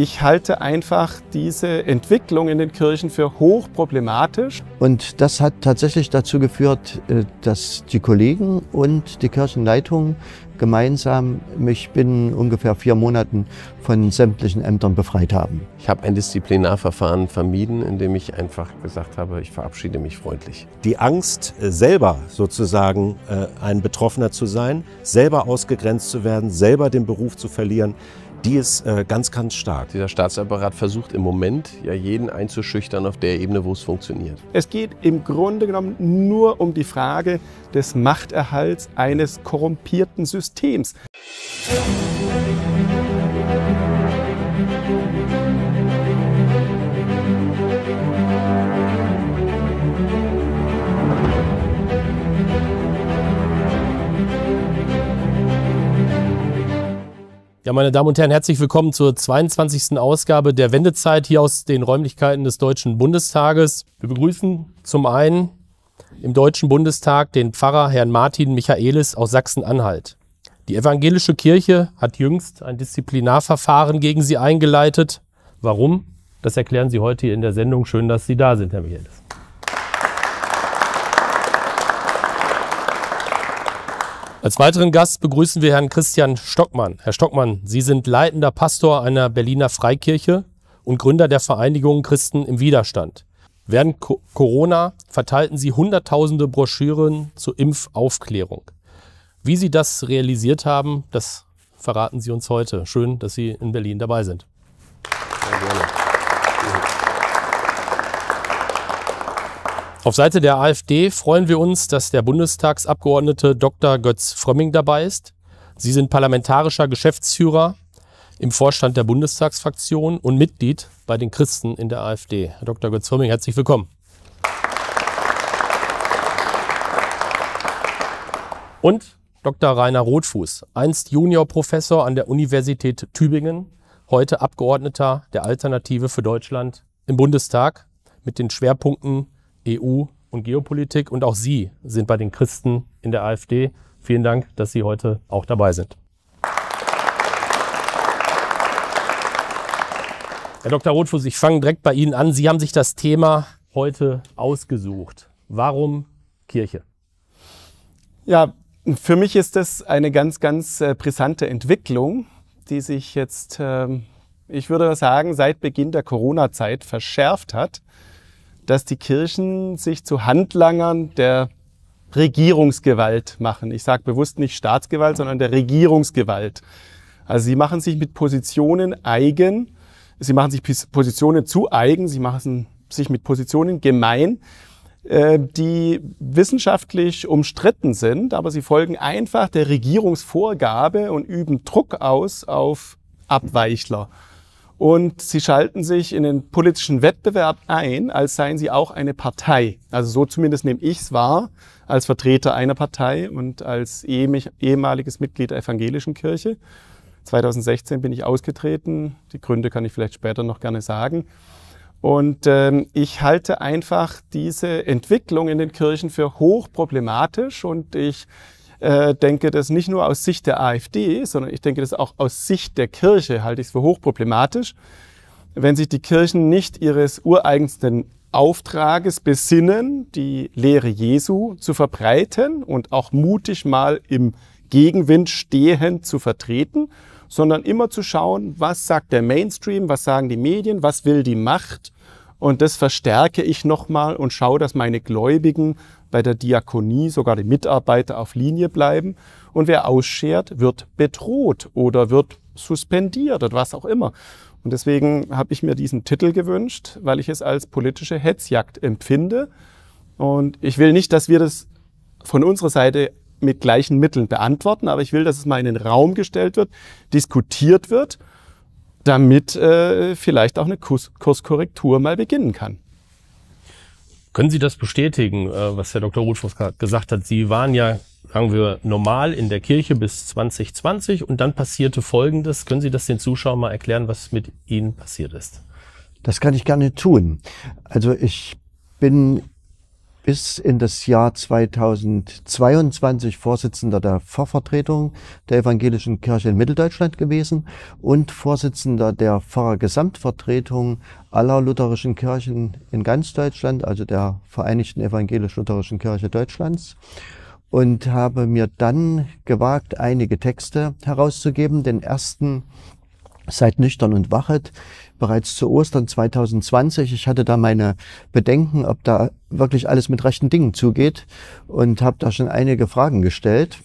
Ich halte einfach diese Entwicklung in den Kirchen für hochproblematisch. Und das hat tatsächlich dazu geführt, äh, dass die Kollegen und die Kirchenleitung gemeinsam mich binnen ungefähr vier Monaten von sämtlichen Ämtern befreit haben. Ich habe ein Disziplinarverfahren vermieden, indem ich einfach gesagt habe, ich verabschiede mich freundlich. Die Angst, äh, selber sozusagen äh, ein Betroffener zu sein, selber ausgegrenzt zu werden, selber den Beruf zu verlieren, die ist äh, ganz, ganz stark. Dieser Staatsapparat versucht im Moment ja jeden einzuschüchtern auf der Ebene, wo es funktioniert. Es geht im Grunde genommen nur um die Frage des Machterhalts eines korrumpierten Systems. Musik Ja, meine Damen und Herren, herzlich willkommen zur 22. Ausgabe der Wendezeit hier aus den Räumlichkeiten des Deutschen Bundestages. Wir begrüßen zum einen im Deutschen Bundestag den Pfarrer Herrn Martin Michaelis aus Sachsen-Anhalt. Die evangelische Kirche hat jüngst ein Disziplinarverfahren gegen sie eingeleitet. Warum? Das erklären Sie heute in der Sendung. Schön, dass Sie da sind, Herr Michaelis. Als weiteren Gast begrüßen wir Herrn Christian Stockmann. Herr Stockmann, Sie sind leitender Pastor einer Berliner Freikirche und Gründer der Vereinigung Christen im Widerstand. Während Co Corona verteilten Sie hunderttausende Broschüren zur Impfaufklärung. Wie Sie das realisiert haben, das verraten Sie uns heute. Schön, dass Sie in Berlin dabei sind. Auf Seite der AfD freuen wir uns, dass der Bundestagsabgeordnete Dr. Götz Frömming dabei ist. Sie sind parlamentarischer Geschäftsführer im Vorstand der Bundestagsfraktion und Mitglied bei den Christen in der AfD. Herr Dr. Götz Frömming, herzlich willkommen. Und Dr. Rainer Rothfuß, einst Juniorprofessor an der Universität Tübingen, heute Abgeordneter der Alternative für Deutschland im Bundestag mit den Schwerpunkten EU und Geopolitik. Und auch Sie sind bei den Christen in der AfD. Vielen Dank, dass Sie heute auch dabei sind. Herr Dr. Rothfuss, ich fange direkt bei Ihnen an. Sie haben sich das Thema heute ausgesucht. Warum Kirche? Ja, für mich ist das eine ganz, ganz äh, brisante Entwicklung, die sich jetzt, ähm, ich würde sagen, seit Beginn der Corona-Zeit verschärft hat dass die Kirchen sich zu Handlangern der Regierungsgewalt machen. Ich sage bewusst nicht Staatsgewalt, sondern der Regierungsgewalt. Also sie machen sich mit Positionen eigen, sie machen sich Positionen zu eigen, sie machen sich mit Positionen gemein, äh, die wissenschaftlich umstritten sind, aber sie folgen einfach der Regierungsvorgabe und üben Druck aus auf Abweichler. Und sie schalten sich in den politischen Wettbewerb ein, als seien sie auch eine Partei. Also so zumindest nehme ich es wahr, als Vertreter einer Partei und als ehemaliges Mitglied der evangelischen Kirche. 2016 bin ich ausgetreten. Die Gründe kann ich vielleicht später noch gerne sagen. Und ähm, ich halte einfach diese Entwicklung in den Kirchen für hochproblematisch und ich äh, denke das nicht nur aus Sicht der AfD, sondern ich denke das auch aus Sicht der Kirche, halte ich es für hochproblematisch, wenn sich die Kirchen nicht ihres ureigensten Auftrages besinnen, die Lehre Jesu zu verbreiten und auch mutig mal im Gegenwind stehend zu vertreten, sondern immer zu schauen, was sagt der Mainstream, was sagen die Medien, was will die Macht. Und das verstärke ich nochmal und schaue, dass meine Gläubigen bei der Diakonie sogar die Mitarbeiter auf Linie bleiben. Und wer ausschert, wird bedroht oder wird suspendiert oder was auch immer. Und deswegen habe ich mir diesen Titel gewünscht, weil ich es als politische Hetzjagd empfinde. Und ich will nicht, dass wir das von unserer Seite mit gleichen Mitteln beantworten, aber ich will, dass es mal in den Raum gestellt wird, diskutiert wird, damit äh, vielleicht auch eine Kurs Kurskorrektur mal beginnen kann. Können Sie das bestätigen, äh, was Herr Dr. Rutschfuss gerade gesagt hat? Sie waren ja, sagen wir, normal in der Kirche bis 2020 und dann passierte Folgendes. Können Sie das den Zuschauern mal erklären, was mit Ihnen passiert ist? Das kann ich gerne tun. Also ich bin bis in das Jahr 2022 Vorsitzender der Pfarrvertretung der Evangelischen Kirche in Mitteldeutschland gewesen und Vorsitzender der Pfarrergesamtvertretung aller lutherischen Kirchen in ganz Deutschland, also der Vereinigten Evangelisch-Lutherischen Kirche Deutschlands. Und habe mir dann gewagt, einige Texte herauszugeben. Den ersten Seid nüchtern und wachet bereits zu Ostern 2020. Ich hatte da meine Bedenken, ob da wirklich alles mit rechten Dingen zugeht und habe da schon einige Fragen gestellt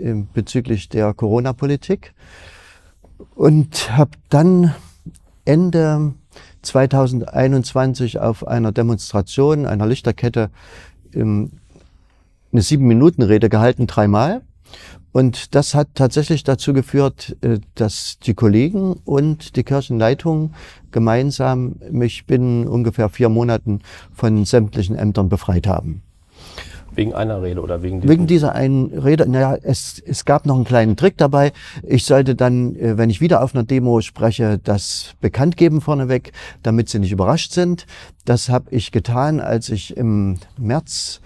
äh, bezüglich der Corona-Politik und habe dann Ende 2021 auf einer Demonstration einer Lichterkette ähm, eine Sieben-Minuten-Rede gehalten, dreimal und das hat tatsächlich dazu geführt, äh, dass die Kollegen und die Kirchenleitung gemeinsam mich binnen ungefähr vier Monaten von sämtlichen Ämtern befreit haben. Wegen einer Rede oder wegen dieser? Wegen dieser einen Rede. Naja, es, es gab noch einen kleinen Trick dabei. Ich sollte dann, äh, wenn ich wieder auf einer Demo spreche, das bekannt geben vorneweg, damit sie nicht überrascht sind. Das habe ich getan, als ich im März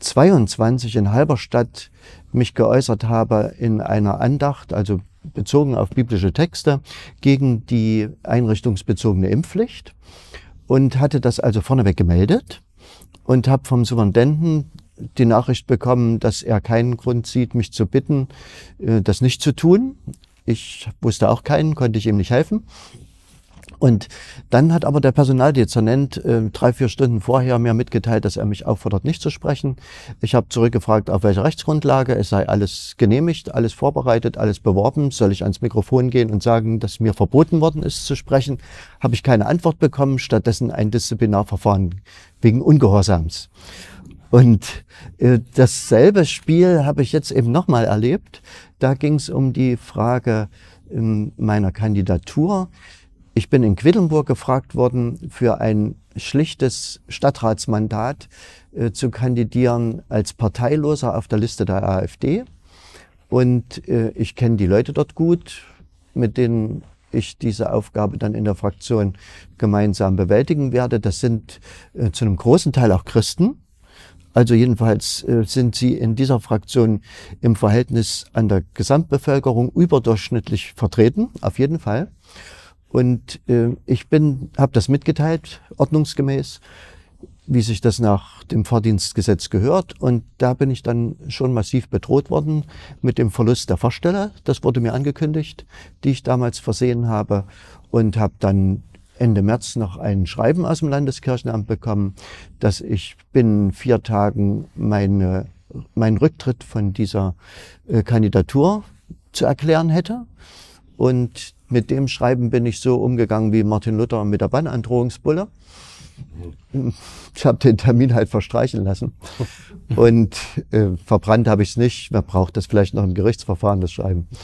22 in Halberstadt mich geäußert habe in einer Andacht, also bezogen auf biblische Texte, gegen die einrichtungsbezogene Impfpflicht und hatte das also vorneweg gemeldet und habe vom Superintendenten die Nachricht bekommen, dass er keinen Grund sieht, mich zu bitten, äh, das nicht zu tun. Ich wusste auch keinen, konnte ich ihm nicht helfen. Und dann hat aber der Personaldezernent äh, drei, vier Stunden vorher mir mitgeteilt, dass er mich auffordert, nicht zu sprechen. Ich habe zurückgefragt, auf welcher Rechtsgrundlage. Es sei alles genehmigt, alles vorbereitet, alles beworben. Soll ich ans Mikrofon gehen und sagen, dass mir verboten worden ist zu sprechen? Habe ich keine Antwort bekommen, stattdessen ein Disziplinarverfahren wegen Ungehorsams. Und äh, dasselbe Spiel habe ich jetzt eben nochmal erlebt. Da ging es um die Frage ähm, meiner Kandidatur. Ich bin in Quedlinburg gefragt worden, für ein schlichtes Stadtratsmandat äh, zu kandidieren als Parteiloser auf der Liste der AfD. Und äh, ich kenne die Leute dort gut, mit denen ich diese Aufgabe dann in der Fraktion gemeinsam bewältigen werde. Das sind äh, zu einem großen Teil auch Christen. Also jedenfalls äh, sind sie in dieser Fraktion im Verhältnis an der Gesamtbevölkerung überdurchschnittlich vertreten, auf jeden Fall. Und äh, ich bin, habe das mitgeteilt, ordnungsgemäß, wie sich das nach dem Fahrdienstgesetz gehört. Und da bin ich dann schon massiv bedroht worden mit dem Verlust der Fahrstelle. Das wurde mir angekündigt, die ich damals versehen habe. Und habe dann Ende März noch ein Schreiben aus dem Landeskirchenamt bekommen, dass ich binnen vier Tagen meine, meinen Rücktritt von dieser äh, Kandidatur zu erklären hätte. Und mit dem Schreiben bin ich so umgegangen wie Martin Luther mit der Bannandrohungsbulle. Ich habe den Termin halt verstreichen lassen. Und äh, verbrannt habe ich es nicht. Wer braucht das vielleicht noch im Gerichtsverfahren, das Schreiben.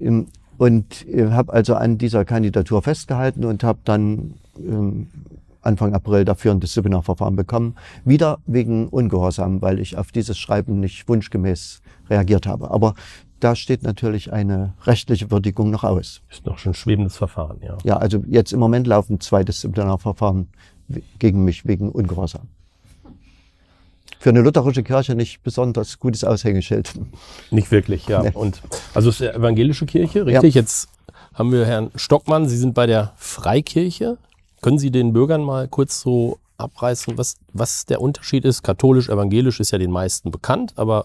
Ähm, und äh, habe also an dieser Kandidatur festgehalten und habe dann äh, Anfang April dafür ein Disziplinarverfahren bekommen. Wieder wegen Ungehorsam, weil ich auf dieses Schreiben nicht wunschgemäß reagiert habe. Aber da steht natürlich eine rechtliche Würdigung noch aus. Ist noch schon ein schwebendes Verfahren, ja. Ja, also jetzt im Moment laufen zwei Disziplinarverfahren gegen mich wegen Ungehorsam. Für eine lutherische Kirche nicht besonders gutes Aushängeschild. Nicht wirklich, ja. Nee. Und also es ist eine evangelische Kirche, richtig? Ja. Jetzt haben wir Herrn Stockmann. Sie sind bei der Freikirche. Können Sie den Bürgern mal kurz so abreißen, was, was der Unterschied ist? Katholisch, evangelisch ist ja den meisten bekannt, aber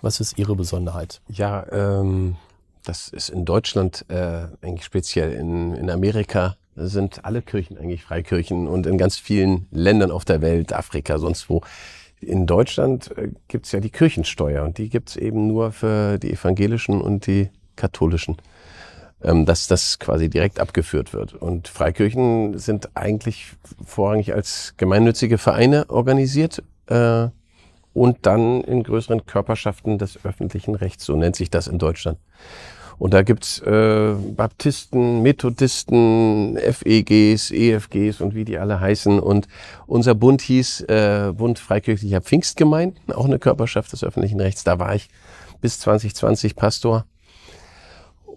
was ist Ihre Besonderheit? Ja, ähm, das ist in Deutschland äh, eigentlich speziell. In, in Amerika sind alle Kirchen eigentlich Freikirchen und in ganz vielen Ländern auf der Welt, Afrika, sonst wo. In Deutschland äh, gibt's ja die Kirchensteuer und die gibt's eben nur für die evangelischen und die katholischen, ähm, dass das quasi direkt abgeführt wird. Und Freikirchen sind eigentlich vorrangig als gemeinnützige Vereine organisiert. Äh, und dann in größeren Körperschaften des öffentlichen Rechts, so nennt sich das in Deutschland. Und da gibt's äh, Baptisten, Methodisten, FEGs, EFGs und wie die alle heißen. Und unser Bund hieß äh, Bund Freikirchlicher Pfingstgemeinden, auch eine Körperschaft des öffentlichen Rechts. Da war ich bis 2020 Pastor.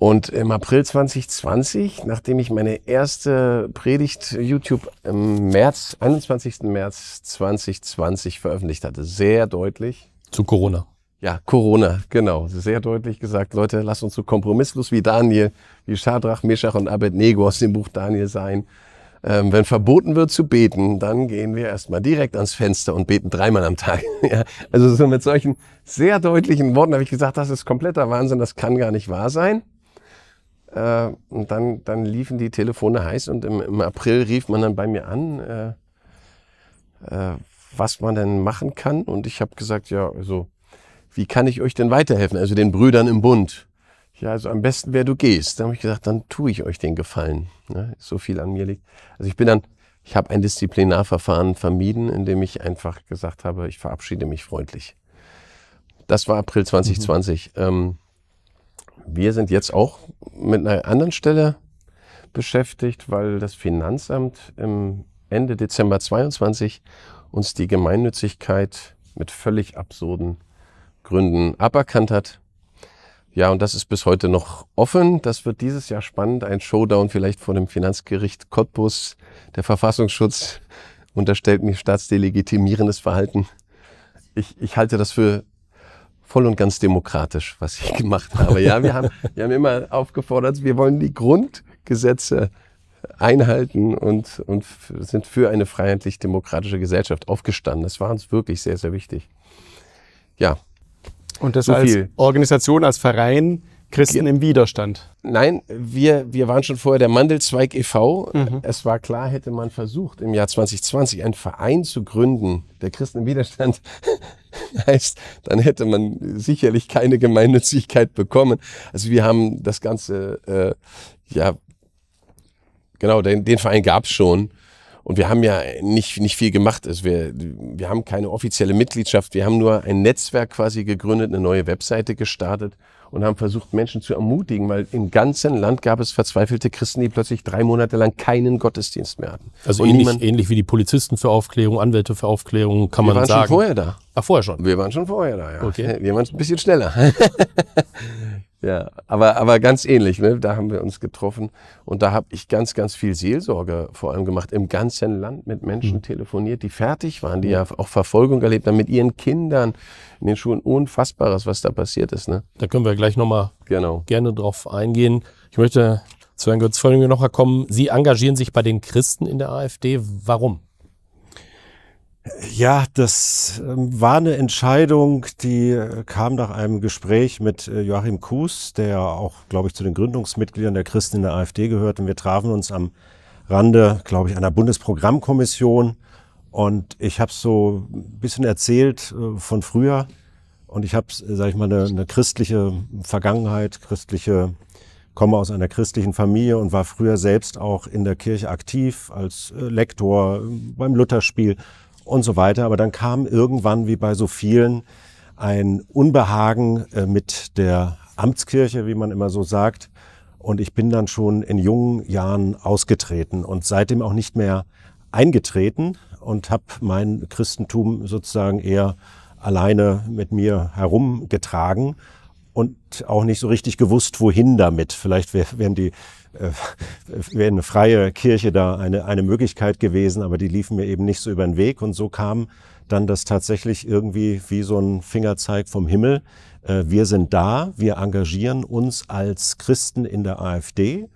Und im April 2020, nachdem ich meine erste Predigt äh, YouTube im März, 21. März 2020 veröffentlicht hatte, sehr deutlich. Zu Corona. Ja, Corona, genau. Sehr deutlich gesagt, Leute, lasst uns so kompromisslos wie Daniel, wie Schadrach, Meshach und Abednego aus dem Buch Daniel sein. Ähm, wenn verboten wird zu beten, dann gehen wir erstmal direkt ans Fenster und beten dreimal am Tag. ja, also so mit solchen sehr deutlichen Worten habe ich gesagt, das ist kompletter Wahnsinn, das kann gar nicht wahr sein. Äh, und dann, dann liefen die Telefone heiß und im, im April rief man dann bei mir an, äh, äh, was man denn machen kann. Und ich habe gesagt, ja, also, wie kann ich euch denn weiterhelfen? Also den Brüdern im Bund. Ja, also am besten, wer du gehst. Dann habe ich gesagt, dann tue ich euch den Gefallen. Ne? So viel an mir liegt. Also ich bin dann, ich habe ein Disziplinarverfahren vermieden, indem ich einfach gesagt habe, ich verabschiede mich freundlich. Das war April 2020. Mhm. Ähm, wir sind jetzt auch mit einer anderen Stelle beschäftigt, weil das Finanzamt im Ende Dezember 22 uns die Gemeinnützigkeit mit völlig absurden Gründen aberkannt hat. Ja, und das ist bis heute noch offen. Das wird dieses Jahr spannend. Ein Showdown vielleicht vor dem Finanzgericht Cottbus. Der Verfassungsschutz unterstellt mir staatsdelegitimierendes Verhalten. Ich, ich halte das für voll und ganz demokratisch, was ich gemacht habe. Ja, wir haben, wir haben immer aufgefordert, wir wollen die Grundgesetze einhalten und, und sind für eine freiheitlich-demokratische Gesellschaft aufgestanden. Das war uns wirklich sehr, sehr wichtig. Ja. Und das so als viel. Organisation, als Verein, Christen im Widerstand. Nein, wir, wir waren schon vorher der Mandelzweig e.V. Mhm. Es war klar, hätte man versucht, im Jahr 2020 einen Verein zu gründen, der Christen im Widerstand, heißt, dann hätte man sicherlich keine Gemeinnützigkeit bekommen. Also wir haben das Ganze, äh, ja, genau, den, den Verein gab es schon. Und wir haben ja nicht, nicht viel gemacht. Also wir, wir haben keine offizielle Mitgliedschaft. Wir haben nur ein Netzwerk quasi gegründet, eine neue Webseite gestartet und haben versucht, Menschen zu ermutigen, weil im ganzen Land gab es verzweifelte Christen, die plötzlich drei Monate lang keinen Gottesdienst mehr hatten. Also und ähnlich, niemand, ähnlich wie die Polizisten für Aufklärung, Anwälte für Aufklärung, kann man sagen. Wir waren schon vorher da. Ach, vorher schon? Wir waren schon vorher da, ja. Okay. Wir waren ein bisschen schneller. Ja, aber, aber ganz ähnlich, ne? da haben wir uns getroffen und da habe ich ganz, ganz viel Seelsorge vor allem gemacht, im ganzen Land mit Menschen mhm. telefoniert, die fertig waren, die ja auch Verfolgung erlebt haben, mit ihren Kindern in den Schulen. Unfassbares, was da passiert ist. Ne? Da können wir gleich nochmal genau. gerne drauf eingehen. Ich möchte zu Herrn Götz-Völlinger nochmal kommen. Sie engagieren sich bei den Christen in der AfD. Warum? Ja, das ähm, war eine Entscheidung, die äh, kam nach einem Gespräch mit äh, Joachim Kuhs, der auch, glaube ich, zu den Gründungsmitgliedern der Christen in der AfD gehört. Und wir trafen uns am Rande, glaube ich, einer Bundesprogrammkommission. Und ich habe so ein bisschen erzählt äh, von früher. Und ich habe, sage ich mal, eine, eine christliche Vergangenheit, christliche komme aus einer christlichen Familie und war früher selbst auch in der Kirche aktiv als Lektor beim Lutherspiel und so weiter. Aber dann kam irgendwann, wie bei so vielen, ein Unbehagen äh, mit der Amtskirche, wie man immer so sagt. Und ich bin dann schon in jungen Jahren ausgetreten und seitdem auch nicht mehr eingetreten und habe mein Christentum sozusagen eher alleine mit mir herumgetragen und auch nicht so richtig gewusst, wohin damit. Vielleicht wären die äh, wäre eine freie Kirche da eine, eine Möglichkeit gewesen, aber die liefen mir eben nicht so über den Weg. Und so kam dann das tatsächlich irgendwie wie so ein Fingerzeig vom Himmel. Äh, wir sind da, wir engagieren uns als Christen in der AfD.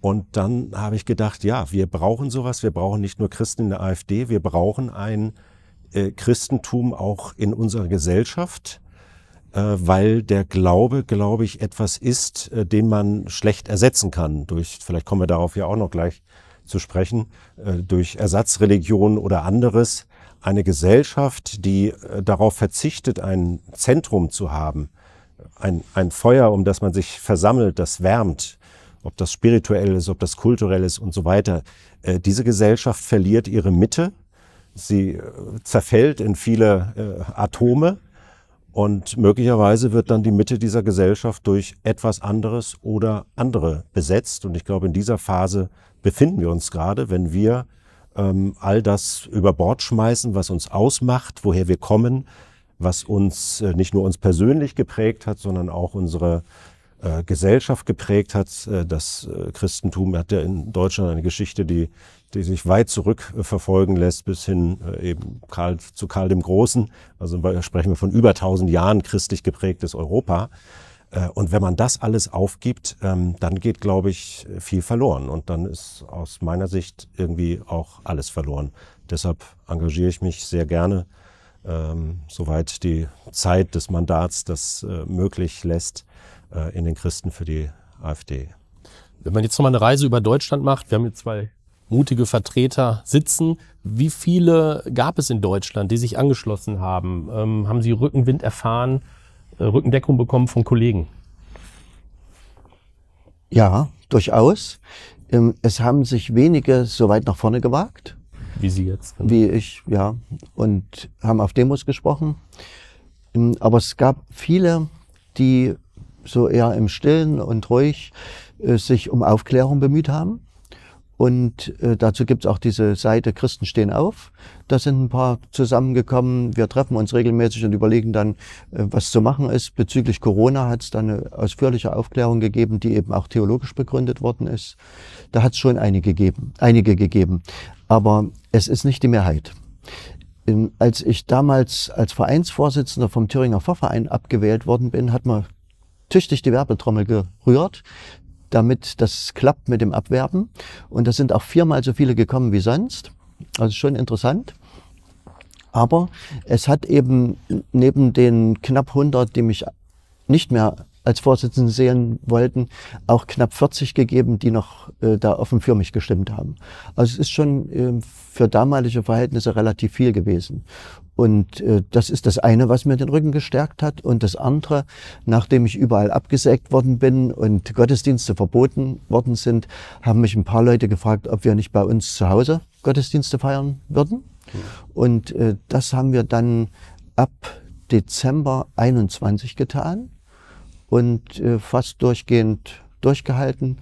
Und dann habe ich gedacht, ja, wir brauchen sowas, wir brauchen nicht nur Christen in der AfD, wir brauchen ein äh, Christentum auch in unserer Gesellschaft äh, weil der Glaube, glaube ich, etwas ist, äh, den man schlecht ersetzen kann durch, vielleicht kommen wir darauf ja auch noch gleich zu sprechen, äh, durch Ersatzreligion oder anderes. Eine Gesellschaft, die darauf verzichtet, ein Zentrum zu haben, ein, ein Feuer, um das man sich versammelt, das wärmt, ob das spirituell ist, ob das kulturell ist und so weiter. Diese Gesellschaft verliert ihre Mitte, sie zerfällt in viele Atome und möglicherweise wird dann die Mitte dieser Gesellschaft durch etwas anderes oder andere besetzt. Und ich glaube, in dieser Phase befinden wir uns gerade, wenn wir ähm, all das über Bord schmeißen, was uns ausmacht, woher wir kommen, was uns äh, nicht nur uns persönlich geprägt hat, sondern auch unsere äh, Gesellschaft geprägt hat. Äh, das äh, Christentum hat ja in Deutschland eine Geschichte, die, die sich weit zurück äh, verfolgen lässt, bis hin eben Karl, zu Karl dem Großen. Also sprechen wir von über 1000 Jahren christlich geprägtes Europa. Und wenn man das alles aufgibt, ähm, dann geht, glaube ich, viel verloren. Und dann ist aus meiner Sicht irgendwie auch alles verloren. Deshalb engagiere ich mich sehr gerne, ähm, soweit die Zeit des Mandats das möglich lässt, äh, in den Christen für die AfD. Wenn man jetzt nochmal eine Reise über Deutschland macht, wir haben jetzt zwei mutige Vertreter sitzen. Wie viele gab es in Deutschland, die sich angeschlossen haben? Ähm, haben Sie Rückenwind erfahren, äh, Rückendeckung bekommen von Kollegen? Ja, durchaus. Ähm, es haben sich wenige so weit nach vorne gewagt. Wie Sie jetzt. Genau. Wie ich, ja. Und haben auf Demos gesprochen. Ähm, aber es gab viele, die so eher im Stillen und ruhig äh, sich um Aufklärung bemüht haben. Und äh, dazu gibt's auch diese Seite Christen stehen auf. Da sind ein paar zusammengekommen. Wir treffen uns regelmäßig und überlegen dann, äh, was zu machen ist. Bezüglich Corona hat's dann eine ausführliche Aufklärung gegeben, die eben auch theologisch begründet worden ist. Da hat's schon einige gegeben, einige gegeben. Aber es ist nicht die Mehrheit. In, ähm, als ich damals als Vereinsvorsitzender vom Thüringer Pfarrverein abgewählt worden bin, hat man tüchtig die Werbetrommel gerührt, damit das klappt mit dem Abwerben. Und da sind auch viermal so viele gekommen wie sonst. Also schon interessant. Aber es hat eben neben den knapp 100, die mich nicht mehr als Vorsitzenden sehen wollten, auch knapp 40 gegeben, die noch äh, da offen für mich gestimmt haben. Also es ist schon äh, für damalige Verhältnisse relativ viel gewesen. Und äh, das ist das eine, was mir den Rücken gestärkt hat. Und das andere, nachdem ich überall abgesägt worden bin und Gottesdienste verboten worden sind, haben mich ein paar Leute gefragt, ob wir nicht bei uns zu Hause Gottesdienste feiern würden. Und äh, das haben wir dann ab Dezember 21 getan und äh, fast durchgehend durchgehalten.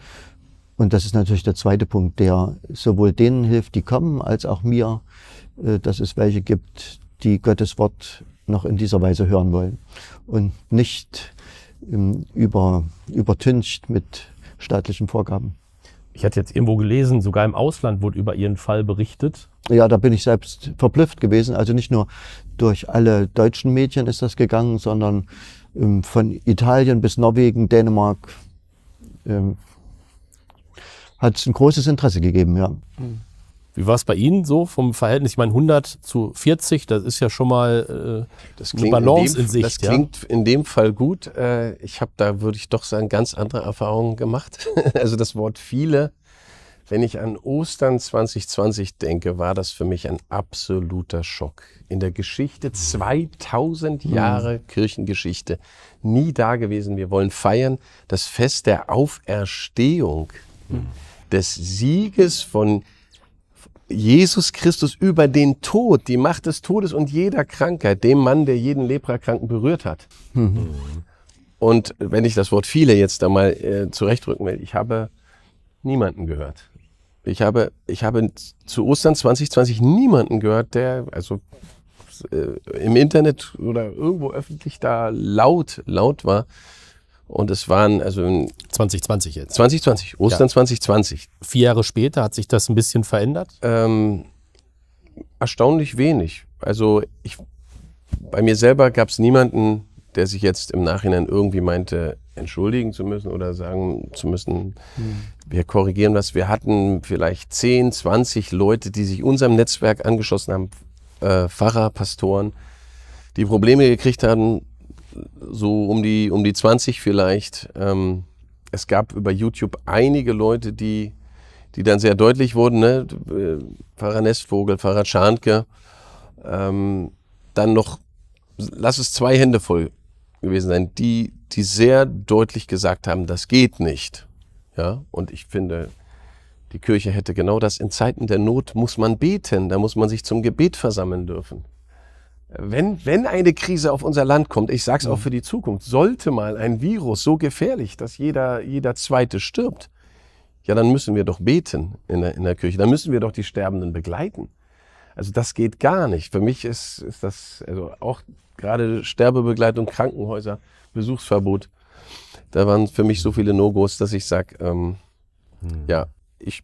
Und das ist natürlich der zweite Punkt, der sowohl denen hilft, die kommen, als auch mir, äh, dass es welche gibt, die Gottes Wort noch in dieser Weise hören wollen und nicht ähm, über, übertüncht mit staatlichen Vorgaben. Ich hatte jetzt irgendwo gelesen, sogar im Ausland wurde über Ihren Fall berichtet. Ja, da bin ich selbst verblüfft gewesen. Also nicht nur durch alle deutschen Medien ist das gegangen, sondern ähm, von Italien bis Norwegen, Dänemark ähm, hat es ein großes Interesse gegeben, ja. Mhm. Wie war es bei Ihnen so vom Verhältnis? Ich meine, 100 zu 40, das ist ja schon mal äh, eine Balance in, dem, in sich. Das ja? klingt in dem Fall gut. Äh, ich habe da, würde ich doch sagen, ganz andere Erfahrungen gemacht. also das Wort viele, wenn ich an Ostern 2020 denke, war das für mich ein absoluter Schock. In der Geschichte, 2000 mhm. Jahre mhm. Kirchengeschichte, nie da gewesen. Wir wollen feiern das Fest der Auferstehung, mhm. des Sieges von Jesus Jesus Christus über den Tod, die Macht des Todes und jeder Krankheit, dem Mann, der jeden Leprakranken berührt hat. Mhm. Und wenn ich das Wort viele jetzt da mal äh, zurechtrücken will, ich habe niemanden gehört. Ich habe, ich habe zu Ostern 2020 niemanden gehört, der, also äh, im Internet oder irgendwo öffentlich da laut, laut war, und es waren also 2020 jetzt. 2020, Ostern ja. 2020. Vier Jahre später hat sich das ein bisschen verändert? Ähm, erstaunlich wenig. Also ich, bei mir selber gab es niemanden, der sich jetzt im Nachhinein irgendwie meinte, entschuldigen zu müssen oder sagen zu müssen, mhm. wir korrigieren was. Wir hatten vielleicht 10, 20 Leute, die sich unserem Netzwerk angeschlossen haben, äh, Pfarrer, Pastoren, die Probleme gekriegt haben, so um die, um die 20 vielleicht. Ähm, es gab über YouTube einige Leute, die, die dann sehr deutlich wurden. Ne? Pfarrer Nestvogel, Pfarrer Scharnke. Ähm, dann noch, lass es zwei Hände voll gewesen sein, die, die sehr deutlich gesagt haben, das geht nicht. Ja? Und ich finde, die Kirche hätte genau das. In Zeiten der Not muss man beten, da muss man sich zum Gebet versammeln dürfen wenn, wenn eine Krise auf unser Land kommt, ich sage es auch mhm. für die Zukunft, sollte mal ein Virus so gefährlich, dass jeder, jeder Zweite stirbt, ja, dann müssen wir doch beten in der, in der Kirche, dann müssen wir doch die Sterbenden begleiten. Also das geht gar nicht. Für mich ist, ist das, also auch gerade Sterbebegleitung, Krankenhäuser, Besuchsverbot, da waren für mich so viele No-Gos, dass ich sage, ähm, hm. ja, ich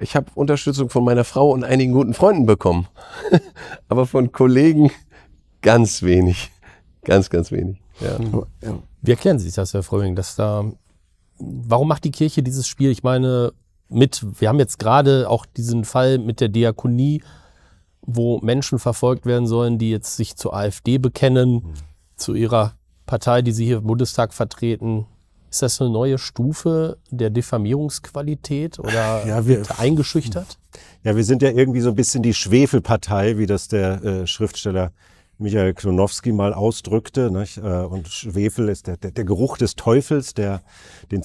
ich habe Unterstützung von meiner Frau und einigen guten Freunden bekommen. Aber von Kollegen ganz wenig. Ganz, ganz wenig. Hm. Ja. Wie erklären Sie sich das, Herr Fröhling, dass da, warum macht die Kirche dieses Spiel? Ich meine, mit, wir haben jetzt gerade auch diesen Fall mit der Diakonie, wo Menschen verfolgt werden sollen, die jetzt sich zur AfD bekennen, mhm. zu ihrer Partei, die sie hier im Bundestag vertreten, ist das eine neue Stufe der Diffamierungsqualität oder ja, wir, eingeschüchtert? Ja, wir sind ja irgendwie so ein bisschen die Schwefelpartei, wie das der äh, Schriftsteller Michael Klonowski mal ausdrückte. Nicht? Äh, und Schwefel ist der, der, der Geruch des Teufels, der, den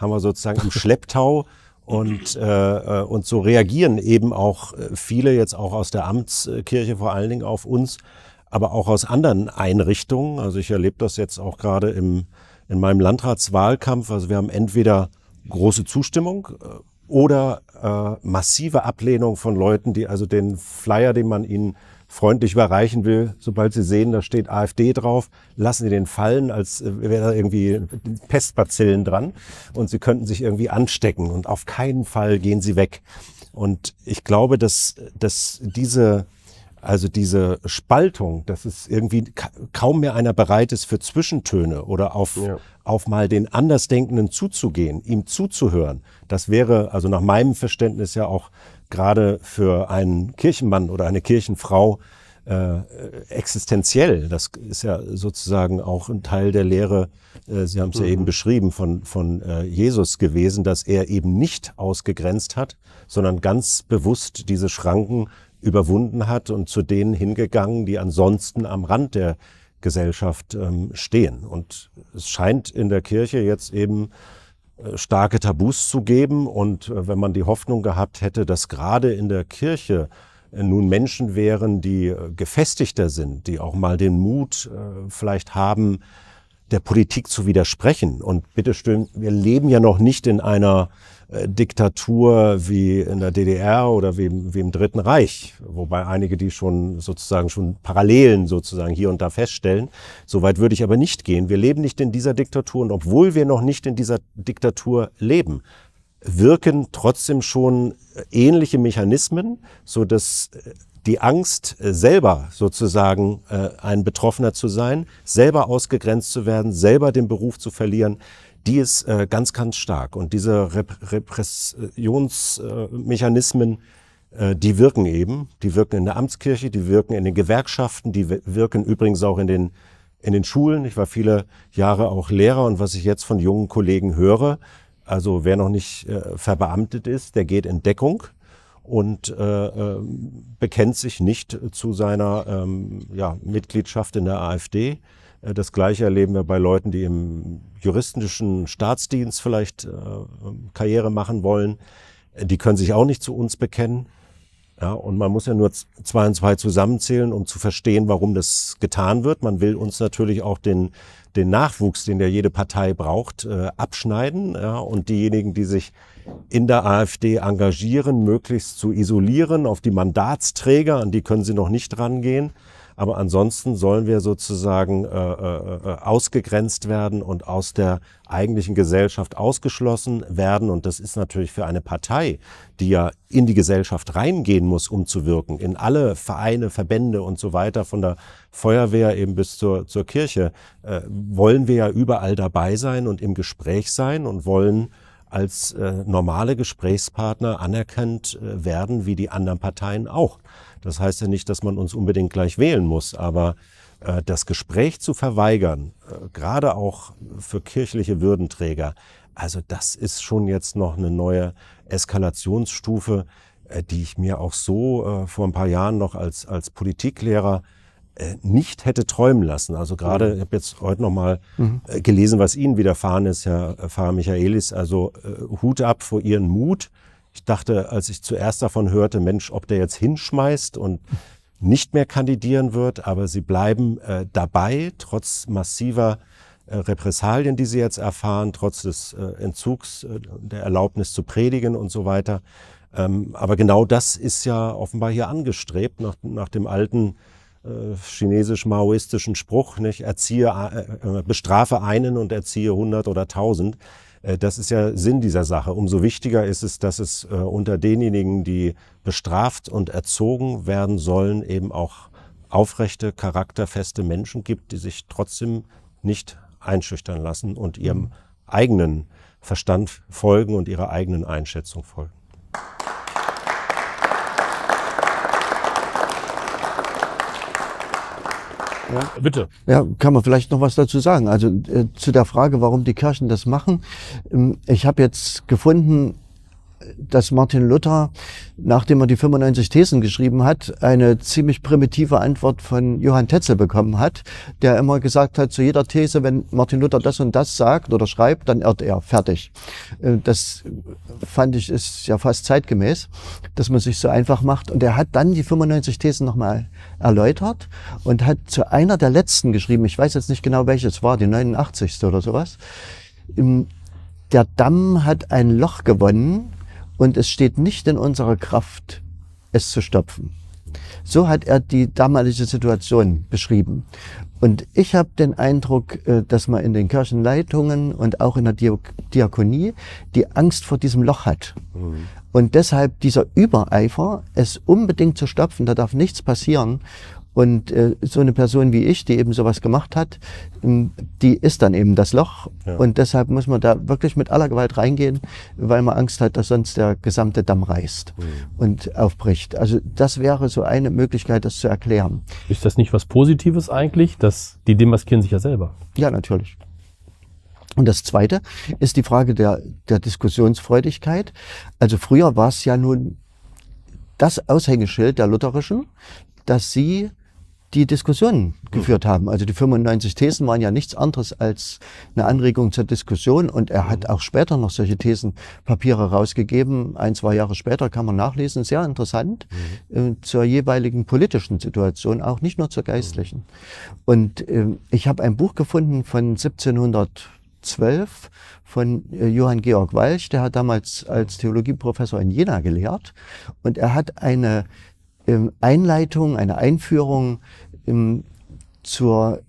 haben wir sozusagen im Schlepptau. Und, äh, äh, und so reagieren eben auch äh, viele jetzt auch aus der Amtskirche vor allen Dingen auf uns, aber auch aus anderen Einrichtungen. Also ich erlebe das jetzt auch gerade im in meinem Landratswahlkampf, also wir haben entweder große Zustimmung äh, oder äh, massive Ablehnung von Leuten, die also den Flyer, den man ihnen freundlich überreichen will, sobald sie sehen, da steht AfD drauf, lassen sie den fallen, als äh, wäre da irgendwie Pestbazillen dran und sie könnten sich irgendwie anstecken und auf keinen Fall gehen sie weg. Und ich glaube, dass, dass diese also diese Spaltung, dass es irgendwie kaum mehr einer bereit ist für Zwischentöne oder auf, ja. auf mal den Andersdenkenden zuzugehen, ihm zuzuhören. Das wäre also nach meinem Verständnis ja auch gerade für einen Kirchenmann oder eine Kirchenfrau äh, existenziell. Das ist ja sozusagen auch ein Teil der Lehre, äh, Sie haben es mhm. ja eben beschrieben, von, von äh, Jesus gewesen, dass er eben nicht ausgegrenzt hat, sondern ganz bewusst diese Schranken überwunden hat und zu denen hingegangen, die ansonsten am Rand der Gesellschaft ähm, stehen. Und es scheint in der Kirche jetzt eben äh, starke Tabus zu geben. Und äh, wenn man die Hoffnung gehabt hätte, dass gerade in der Kirche äh, nun Menschen wären, die gefestigter sind, die auch mal den Mut äh, vielleicht haben, der Politik zu widersprechen. Und bitteschön, wir leben ja noch nicht in einer äh, Diktatur wie in der DDR oder wie, wie, im Dritten Reich, wobei einige die schon sozusagen schon Parallelen sozusagen hier und da feststellen. Soweit würde ich aber nicht gehen. Wir leben nicht in dieser Diktatur und obwohl wir noch nicht in dieser Diktatur leben, wirken trotzdem schon ähnliche Mechanismen, so dass äh, die Angst, äh, selber sozusagen ein Betroffener zu sein, selber ausgegrenzt zu werden, selber den Beruf zu verlieren, die ist äh, ganz, ganz stark. Und diese Rep Repressionsmechanismen, äh, die wirken eben. Die wirken in der Amtskirche, die wirken in den Gewerkschaften, die wirken übrigens auch in den, in den Schulen. Ich war viele Jahre auch Lehrer und was ich jetzt von jungen Kollegen höre, also wer noch nicht äh, verbeamtet ist, der geht in Deckung und äh, ähm, bekennt sich nicht zu seiner ähm, ja, Mitgliedschaft in der AfD. Äh, das gleiche erleben wir bei Leuten, die im juristischen Staatsdienst vielleicht äh, Karriere machen wollen. Äh, die können sich auch nicht zu uns bekennen. Ja, und man muss ja nur zwei und zwei zusammenzählen, um zu verstehen, warum das getan wird. Man will uns natürlich auch den, den Nachwuchs, den ja jede Partei braucht, äh, abschneiden. Ja, und diejenigen, die sich in der AfD engagieren, möglichst zu isolieren, auf die Mandatsträger, an die können sie noch nicht rangehen. Aber ansonsten sollen wir sozusagen äh, äh, äh, ausgegrenzt werden und aus der eigentlichen Gesellschaft ausgeschlossen werden. Und das ist natürlich für eine Partei, die ja in die Gesellschaft reingehen muss, um zu wirken, in alle Vereine, Verbände und so weiter, von der Feuerwehr eben bis zur, zur Kirche, äh, wollen wir ja überall dabei sein und im Gespräch sein und wollen als äh, normale Gesprächspartner anerkannt äh, werden, wie die anderen Parteien auch. Das heißt ja nicht, dass man uns unbedingt gleich wählen muss, aber äh, das Gespräch zu verweigern, äh, gerade auch für kirchliche Würdenträger, also das ist schon jetzt noch eine neue Eskalationsstufe, äh, die ich mir auch so äh, vor ein paar Jahren noch als, als Politiklehrer äh, nicht hätte träumen lassen. Also gerade, mhm. ich habe jetzt heute nochmal mhm. Äh, gelesen, was Ihnen widerfahren ist, Herr Pfarrer Michaelis. Also Hut ab vor Ihren Mut, ich dachte, als ich zuerst davon hörte, Mensch, ob der jetzt hinschmeißt und nicht mehr kandidieren wird, aber sie bleiben äh, dabei, trotz massiver äh, Repressalien, die sie jetzt erfahren, trotz des äh, Entzugs äh, der Erlaubnis zu predigen und so weiter. Ähm, aber genau das ist ja offenbar hier angestrebt, nach, nach dem alten äh, chinesisch-maoistischen Spruch, nicht? Erziehe, äh, bestrafe einen und erziehe hundert 100 oder tausend. Äh, das ist ja Sinn dieser Sache. Umso wichtiger ist es, dass es äh, unter denjenigen, die bestraft und erzogen werden sollen, eben auch aufrechte, charakterfeste Menschen gibt, die sich trotzdem nicht einschüchtern lassen und ihrem mhm. eigenen Verstand folgen und ihrer eigenen Einschätzung folgen. Ja. Bitte. Ja, kann man vielleicht noch was dazu sagen. Also äh, zu der Frage, warum die Kirchen das machen. Ähm, ich habe jetzt gefunden, dass Martin Luther, nachdem er die 95 Thesen geschrieben hat, eine ziemlich primitive Antwort von Johann Tetzel bekommen hat, der immer gesagt hat, zu jeder These, wenn Martin Luther das und das sagt oder schreibt, dann irrt er, fertig. Äh, das fand ich, ist ja fast zeitgemäß, dass man sich so einfach macht. Und er hat dann die 95 Thesen nochmal erläutert und hat zu einer der letzten geschrieben, ich weiß jetzt nicht genau welches war, die 89. oder sowas, ähm, der Damm hat ein Loch gewonnen, und es steht nicht in unserer Kraft, es zu stopfen. So hat er die damalige Situation beschrieben. Und ich habe den Eindruck, äh, dass man in den Kirchenleitungen und auch in der Diakonie die Angst vor diesem Loch hat. Mhm. Und deshalb dieser Übereifer, es unbedingt zu stopfen, da darf nichts passieren. Und äh, so eine Person wie ich, die eben sowas gemacht hat, ähm, die ist dann eben das Loch. Ja. Und deshalb muss man da wirklich mit aller Gewalt reingehen, weil man Angst hat, dass sonst der gesamte Damm reißt mhm. und aufbricht. Also das wäre so eine Möglichkeit, das zu erklären. Ist das nicht was Positives eigentlich? Dass die demaskieren sich ja selber. Ja, natürlich. Und das Zweite ist die Frage der, der Diskussionsfreudigkeit. Also früher war es ja nun das Aushängeschild der Lutherischen, dass sie die Diskussionen geführt hm. haben. Also die 95 Thesen waren ja nichts anderes als eine Anregung zur Diskussion und er hat auch später noch solche Thesenpapiere rausgegeben. Ein, zwei Jahre später kann man nachlesen. Sehr interessant mhm. äh, zur jeweiligen politischen Situation, auch nicht nur zur geistlichen. Hm. Und äh, ich habe ein Buch gefunden von 1712 12 von äh, Johann Georg Walch. Der hat damals als Theologieprofessor in Jena gelehrt und er hat eine ähm, Einleitung, eine Einführung im, zur,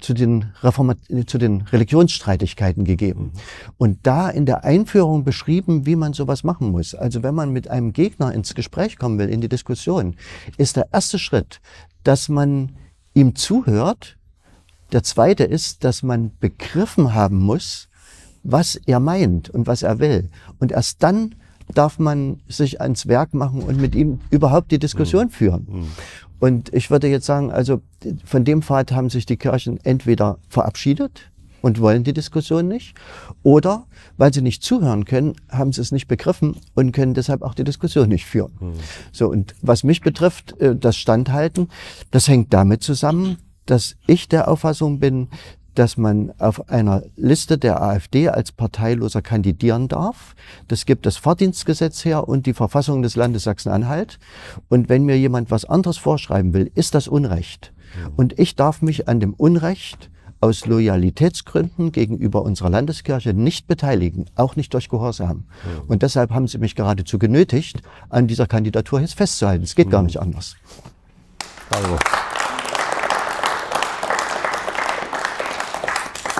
zu, den Reformat äh, zu den Religionsstreitigkeiten gegeben. Mhm. Und da in der Einführung beschrieben, wie man sowas machen muss. Also wenn man mit einem Gegner ins Gespräch kommen will, in die Diskussion, ist der erste Schritt, dass man ihm zuhört. Der zweite ist, dass man begriffen haben muss, was er meint und was er will. Und erst dann darf man sich ans Werk machen und mit ihm überhaupt die Diskussion mhm. führen. Mhm. Und ich würde jetzt sagen, also von dem Pfad haben sich die Kirchen entweder verabschiedet und wollen die Diskussion nicht, oder weil sie nicht zuhören können, haben sie es nicht begriffen und können deshalb auch die Diskussion nicht führen. Mhm. So, und was mich betrifft, äh, das Standhalten, das hängt damit zusammen, dass ich der Auffassung bin, dass man auf einer Liste der AfD als Parteiloser kandidieren darf. Das gibt das Fahrdienstgesetz her und die Verfassung des Landes Sachsen-Anhalt. Und wenn mir jemand was anderes vorschreiben will, ist das Unrecht. Und ich darf mich an dem Unrecht aus Loyalitätsgründen gegenüber unserer Landeskirche nicht beteiligen, auch nicht durch Gehorsam. Und deshalb haben sie mich geradezu genötigt, an dieser Kandidatur jetzt festzuhalten. Es geht gar mhm. nicht anders. Bravo.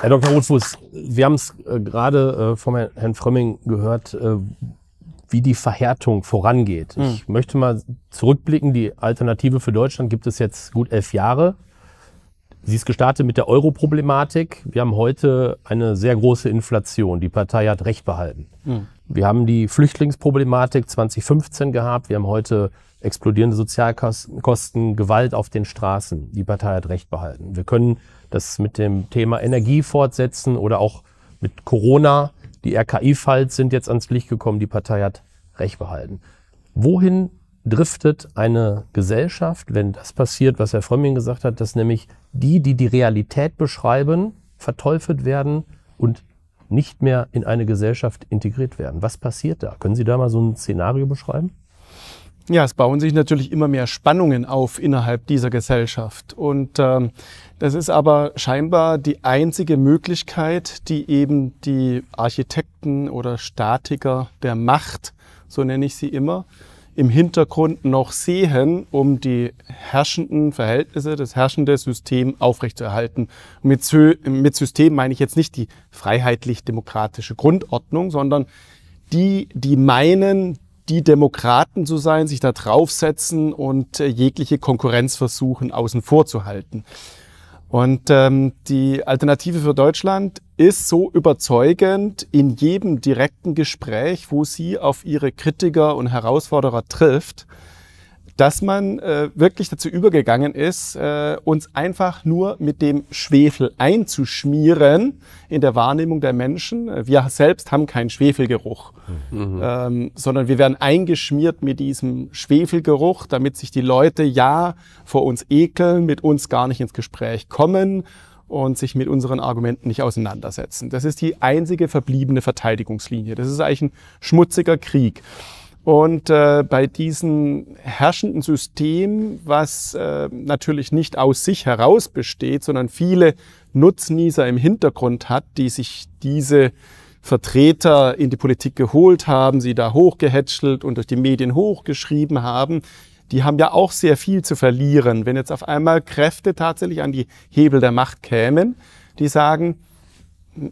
Herr Dr. Rothfuß, wir haben es äh, gerade äh, vom Herrn Frömming gehört, äh, wie die Verhärtung vorangeht. Mhm. Ich möchte mal zurückblicken. Die Alternative für Deutschland gibt es jetzt gut elf Jahre. Sie ist gestartet mit der Euro-Problematik. Wir haben heute eine sehr große Inflation. Die Partei hat Recht behalten. Mhm. Wir haben die Flüchtlingsproblematik 2015 gehabt. Wir haben heute explodierende Sozialkosten, Gewalt auf den Straßen. Die Partei hat Recht behalten. Wir können das mit dem Thema Energie fortsetzen oder auch mit Corona. Die RKI-Falls sind jetzt ans Licht gekommen. Die Partei hat Recht behalten. Wohin driftet eine Gesellschaft, wenn das passiert, was Herr Frömming gesagt hat, dass nämlich die, die die Realität beschreiben, verteufelt werden und nicht mehr in eine Gesellschaft integriert werden? Was passiert da? Können Sie da mal so ein Szenario beschreiben? ja, es bauen sich natürlich immer mehr Spannungen auf innerhalb dieser Gesellschaft. Und ähm, das ist aber scheinbar die einzige Möglichkeit, die eben die Architekten oder Statiker der Macht, so nenne ich sie immer, im Hintergrund noch sehen, um die herrschenden Verhältnisse, das herrschende System aufrechtzuerhalten. Mit, mit System meine ich jetzt nicht die freiheitlich-demokratische Grundordnung, sondern die, die meinen, die Demokraten zu sein, sich da draufsetzen und äh, jegliche Konkurrenz versuchen außen vor zu halten. Und ähm, die Alternative für Deutschland ist so überzeugend in jedem direkten Gespräch, wo sie auf ihre Kritiker und Herausforderer trifft, dass man äh, wirklich dazu übergegangen ist, äh, uns einfach nur mit dem Schwefel einzuschmieren in der Wahrnehmung der Menschen. Wir selbst haben keinen Schwefelgeruch, mhm. ähm, sondern wir werden eingeschmiert mit diesem Schwefelgeruch, damit sich die Leute ja vor uns ekeln, mit uns gar nicht ins Gespräch kommen und sich mit unseren Argumenten nicht auseinandersetzen. Das ist die einzige verbliebene Verteidigungslinie. Das ist eigentlich ein schmutziger Krieg. Und äh, bei diesem herrschenden System, was äh, natürlich nicht aus sich heraus besteht, sondern viele Nutznießer im Hintergrund hat, die sich diese Vertreter in die Politik geholt haben, sie da hochgehätschelt und durch die Medien hochgeschrieben haben, die haben ja auch sehr viel zu verlieren, wenn jetzt auf einmal Kräfte tatsächlich an die Hebel der Macht kämen, die sagen,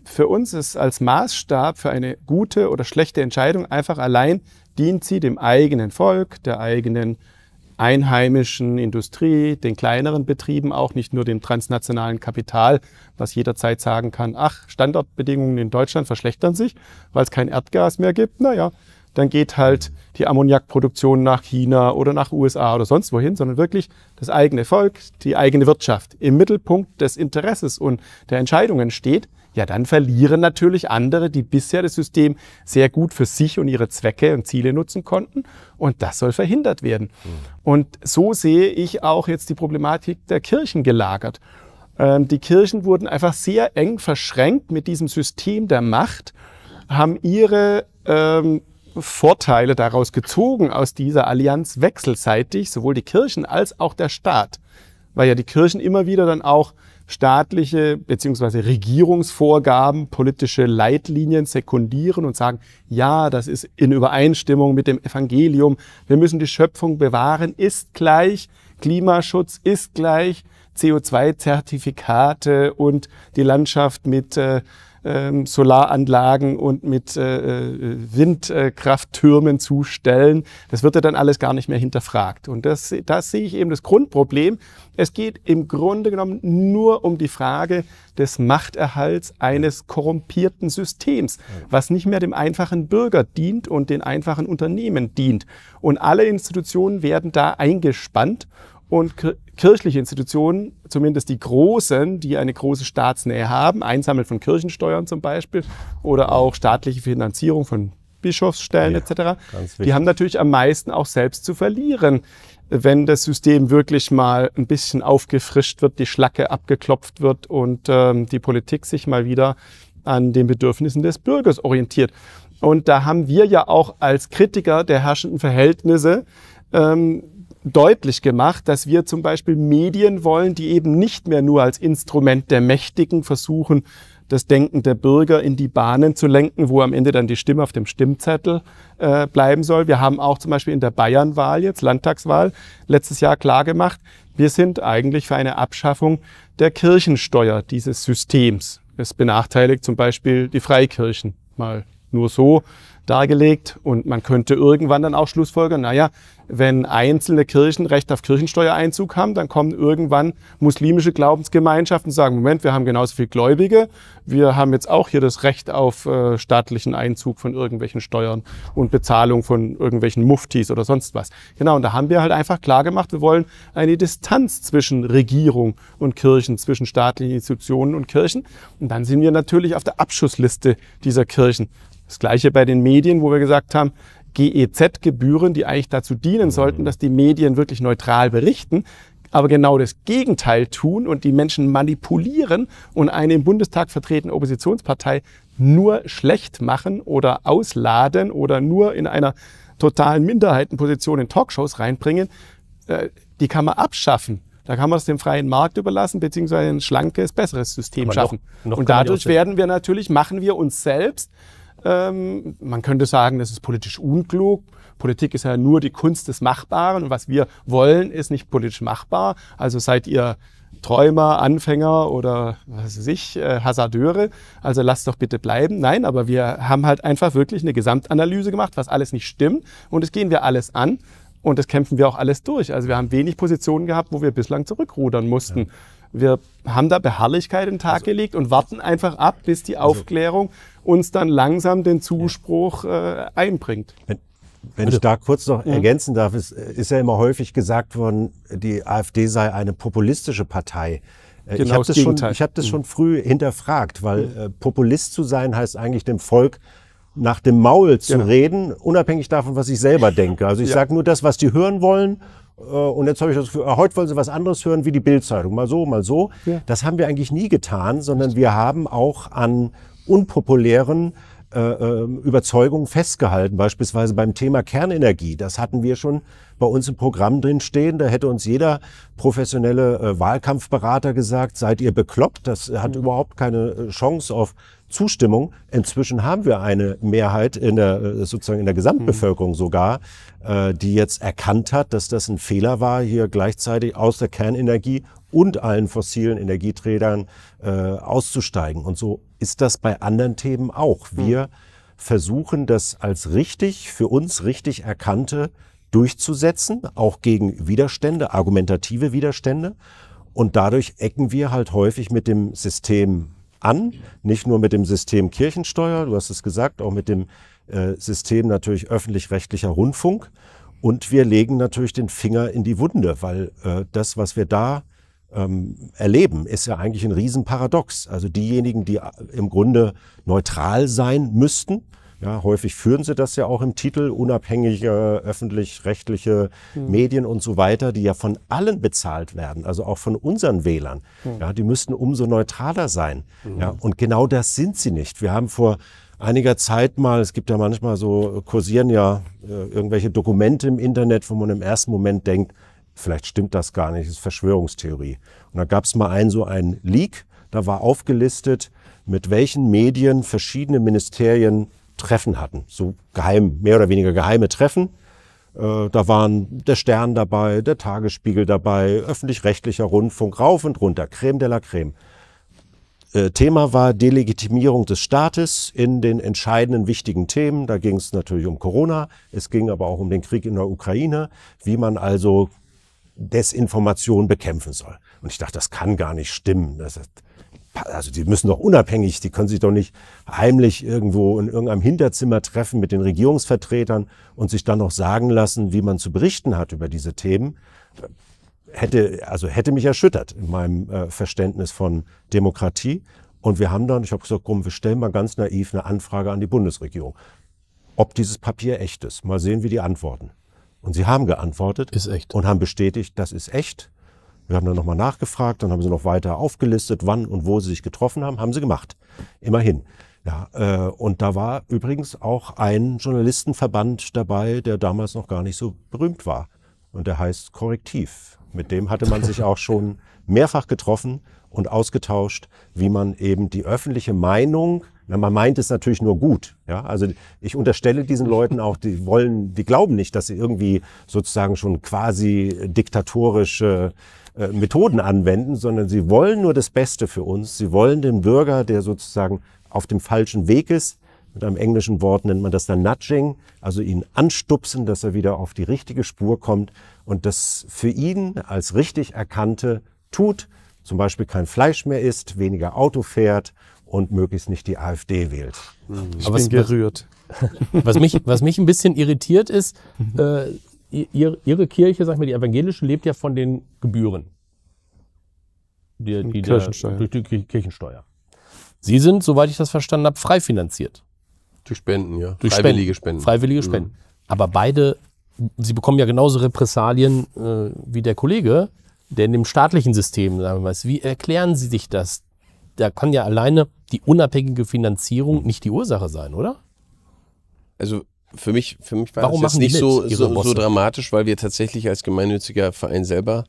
für uns ist als Maßstab für eine gute oder schlechte Entscheidung einfach allein, dient sie dem eigenen Volk, der eigenen einheimischen Industrie, den kleineren Betrieben, auch nicht nur dem transnationalen Kapital, was jederzeit sagen kann, ach, Standortbedingungen in Deutschland verschlechtern sich, weil es kein Erdgas mehr gibt. Naja, dann geht halt die Ammoniakproduktion nach China oder nach USA oder sonst wohin, sondern wirklich das eigene Volk, die eigene Wirtschaft im Mittelpunkt des Interesses und der Entscheidungen steht ja, dann verlieren natürlich andere, die bisher das System sehr gut für sich und ihre Zwecke und Ziele nutzen konnten. Und das soll verhindert werden. Mhm. Und so sehe ich auch jetzt die Problematik der Kirchen gelagert. Ähm, die Kirchen wurden einfach sehr eng verschränkt mit diesem System der Macht, haben ihre ähm, Vorteile daraus gezogen aus dieser Allianz wechselseitig, sowohl die Kirchen als auch der Staat. Weil ja die Kirchen immer wieder dann auch staatliche bzw. Regierungsvorgaben, politische Leitlinien sekundieren und sagen, ja, das ist in Übereinstimmung mit dem Evangelium, wir müssen die Schöpfung bewahren, ist gleich Klimaschutz, ist gleich CO2-Zertifikate und die Landschaft mit äh, ähm, Solaranlagen und mit äh, äh Windkrafttürmen zustellen. Das wird ja dann alles gar nicht mehr hinterfragt. Und das, das sehe ich eben das Grundproblem. Es geht im Grunde genommen nur um die Frage des Machterhalts eines korrumpierten Systems, was nicht mehr dem einfachen Bürger dient und den einfachen Unternehmen dient. Und alle Institutionen werden da eingespannt und kirchliche Institutionen, zumindest die großen, die eine große Staatsnähe haben, Einsammeln von Kirchensteuern zum Beispiel oder auch staatliche Finanzierung von Bischofsstellen ja, etc., die haben natürlich am meisten auch selbst zu verlieren, wenn das System wirklich mal ein bisschen aufgefrischt wird, die Schlacke abgeklopft wird und ähm, die Politik sich mal wieder an den Bedürfnissen des Bürgers orientiert. Und da haben wir ja auch als Kritiker der herrschenden Verhältnisse ähm, deutlich gemacht, dass wir zum Beispiel Medien wollen, die eben nicht mehr nur als Instrument der Mächtigen versuchen, das Denken der Bürger in die Bahnen zu lenken, wo am Ende dann die Stimme auf dem Stimmzettel äh, bleiben soll. Wir haben auch zum Beispiel in der Bayernwahl jetzt, Landtagswahl, letztes Jahr klargemacht, wir sind eigentlich für eine Abschaffung der Kirchensteuer dieses Systems. Es benachteiligt zum Beispiel die Freikirchen mal nur so dargelegt und man könnte irgendwann dann auch Schlussfolgern, naja, wenn einzelne Kirchen Recht auf Kirchensteuereinzug haben, dann kommen irgendwann muslimische Glaubensgemeinschaften und sagen, Moment, wir haben genauso viel Gläubige, wir haben jetzt auch hier das Recht auf äh, staatlichen Einzug von irgendwelchen Steuern und Bezahlung von irgendwelchen Muftis oder sonst was. Genau, und da haben wir halt einfach klar gemacht, wir wollen eine Distanz zwischen Regierung und Kirchen, zwischen staatlichen Institutionen und Kirchen. Und dann sind wir natürlich auf der Abschussliste dieser Kirchen. Das gleiche bei den Medien, wo wir gesagt haben, GEZ-Gebühren, die eigentlich dazu dienen mhm. sollten, dass die Medien wirklich neutral berichten, aber genau das Gegenteil tun und die Menschen manipulieren und eine im Bundestag vertretene Oppositionspartei nur schlecht machen oder ausladen oder nur in einer totalen Minderheitenposition in Talkshows reinbringen, äh, die kann man abschaffen. Da kann man es dem freien Markt überlassen, beziehungsweise ein schlankes, besseres System Aber schaffen. Noch, noch und dadurch werden wir natürlich, machen wir uns selbst ähm, man könnte sagen, das ist politisch unklug. Politik ist ja nur die Kunst des Machbaren und was wir wollen, ist nicht politisch machbar. Also seid ihr Träumer, Anfänger oder was weiß ich, äh, Hasardeure. Also lasst doch bitte bleiben. Nein, aber wir haben halt einfach wirklich eine Gesamtanalyse gemacht, was alles nicht stimmt. Und das gehen wir alles an. Und das kämpfen wir auch alles durch. Also wir haben wenig Positionen gehabt, wo wir bislang zurückrudern mussten. Ja wir haben da Beharrlichkeit in den Tag also, gelegt und warten einfach ab, bis die also, Aufklärung uns dann langsam den Zuspruch äh, einbringt. Wenn, wenn also ich da kurz noch mhm. ergänzen darf, ist, äh, ist ja immer häufig gesagt worden, die AfD sei eine populistische Partei. Äh, genau ich habe das, schon, hab das mhm. schon früh hinterfragt, weil mhm. äh, Populist zu sein heißt eigentlich dem Volk nach dem Maul zu genau. reden, unabhängig davon, was ich selber denke. Also ich ja. sage nur das, was die hören wollen äh, und jetzt habe ich das Gefühl, äh, heute wollen Sie was anderes hören wie die Bildzeitung. Mal so, mal so. Ja. Das haben wir eigentlich nie getan, sondern wir haben auch an unpopulären äh, ähm, Überzeugungen festgehalten, beispielsweise beim Thema Kernenergie. Das hatten wir schon bei uns im Programm drin stehen. Da hätte uns jeder professionelle Wahlkampfberater gesagt, seid ihr bekloppt, das hat mhm. überhaupt keine Chance auf Zustimmung. Inzwischen haben wir eine Mehrheit in der, äh, sozusagen in der Gesamtbevölkerung mhm. sogar, äh, die jetzt erkannt hat, dass das ein Fehler war, hier gleichzeitig aus der Kernenergie und allen fossilen Energieträgern äh, auszusteigen. Und so ist das bei anderen Themen auch. Mhm. Wir versuchen das als richtig, für uns richtig erkannte durchzusetzen, auch gegen Widerstände, argumentative Widerstände. Und dadurch ecken wir halt häufig mit dem System an, nicht nur mit dem System Kirchensteuer, du hast es gesagt, auch mit dem äh, System natürlich öffentlich-rechtlicher Rundfunk. Und wir legen natürlich den Finger in die Wunde, weil äh, das, was wir da ähm, erleben, ist ja eigentlich ein Riesenparadox. Also diejenigen, die äh, im Grunde neutral sein müssten, ja, häufig führen sie das ja auch im Titel, unabhängige öffentlich-rechtliche mhm. Medien und so weiter, die ja von allen bezahlt werden, also auch von unseren Wählern. Mhm. Ja, die müssten umso neutraler sein. Mhm. Ja, und genau das sind sie nicht. Wir haben vor einiger Zeit mal, es gibt ja manchmal so, kursieren ja äh, irgendwelche Dokumente im Internet, wo man im ersten Moment denkt, vielleicht stimmt das gar nicht, das ist Verschwörungstheorie. Und da gab es mal einen, so einen Leak, da war aufgelistet, mit welchen Medien verschiedene Ministerien Treffen hatten. So geheim, mehr oder weniger geheime Treffen. Äh, da waren der Stern dabei, der Tagesspiegel dabei, öffentlich-rechtlicher Rundfunk, rauf und runter, Creme de la Creme. Äh, Thema war Delegitimierung des Staates in den entscheidenden wichtigen Themen. Da ging es natürlich um Corona, es ging aber auch um den Krieg in der Ukraine, wie man also Desinformation bekämpfen soll. Und ich dachte, das kann gar nicht stimmen. Das, also die müssen doch unabhängig, die können sich doch nicht heimlich irgendwo in irgendeinem Hinterzimmer treffen mit den Regierungsvertretern und sich dann noch sagen lassen, wie man zu berichten hat über diese Themen. Hätte, also hätte mich erschüttert in meinem äh, Verständnis von Demokratie. Und wir haben dann, ich habe gesagt, komm, wir stellen mal ganz naiv eine Anfrage an die Bundesregierung, ob dieses Papier echt ist. Mal sehen, wie die antworten. Und sie haben geantwortet. Ist echt. Und haben bestätigt, das ist echt. Wir haben dann nochmal nachgefragt, dann haben sie noch weiter aufgelistet, wann und wo sie sich getroffen haben. Haben sie gemacht. Immerhin. Ja, äh, und da war übrigens auch ein Journalistenverband dabei, der damals noch gar nicht so berühmt war. Und der heißt Korrektiv. Mit dem hatte man sich auch schon mehrfach getroffen und ausgetauscht, wie man eben die öffentliche Meinung, na, man meint es natürlich nur gut. Ja? Also ich unterstelle diesen Leuten auch, die wollen, die glauben nicht, dass sie irgendwie sozusagen schon quasi diktatorische äh, äh, Methoden anwenden, sondern sie wollen nur das Beste für uns. Sie wollen den Bürger, der sozusagen auf dem falschen Weg ist, mit einem englischen Wort nennt man das dann Nudging, also ihn anstupsen, dass er wieder auf die richtige Spur kommt und das für ihn als richtig erkannte tut, zum Beispiel kein Fleisch mehr isst, weniger Auto fährt und möglichst nicht die AfD wählt. Mhm. Ich Aber bin gerührt. Was mich, was mich ein bisschen irritiert ist, äh, ihre, ihre Kirche, sag ich mal, die evangelische, lebt ja von den Gebühren. Die, die Kirchensteuer. Der, durch die Kirchensteuer. Sie sind, soweit ich das verstanden habe, frei finanziert. Durch Spenden, ja. Durch Freiwillige Spenden. Spenden. Freiwillige Spenden. Mhm. Aber beide, sie bekommen ja genauso Repressalien äh, wie der Kollege, der in dem staatlichen System, sagen wir mal, wie erklären Sie sich das? Da kann ja alleine die unabhängige Finanzierung mhm. nicht die Ursache sein, oder? Also für mich, für mich war Warum das nicht so, so, so, dramatisch, weil wir tatsächlich als gemeinnütziger Verein selber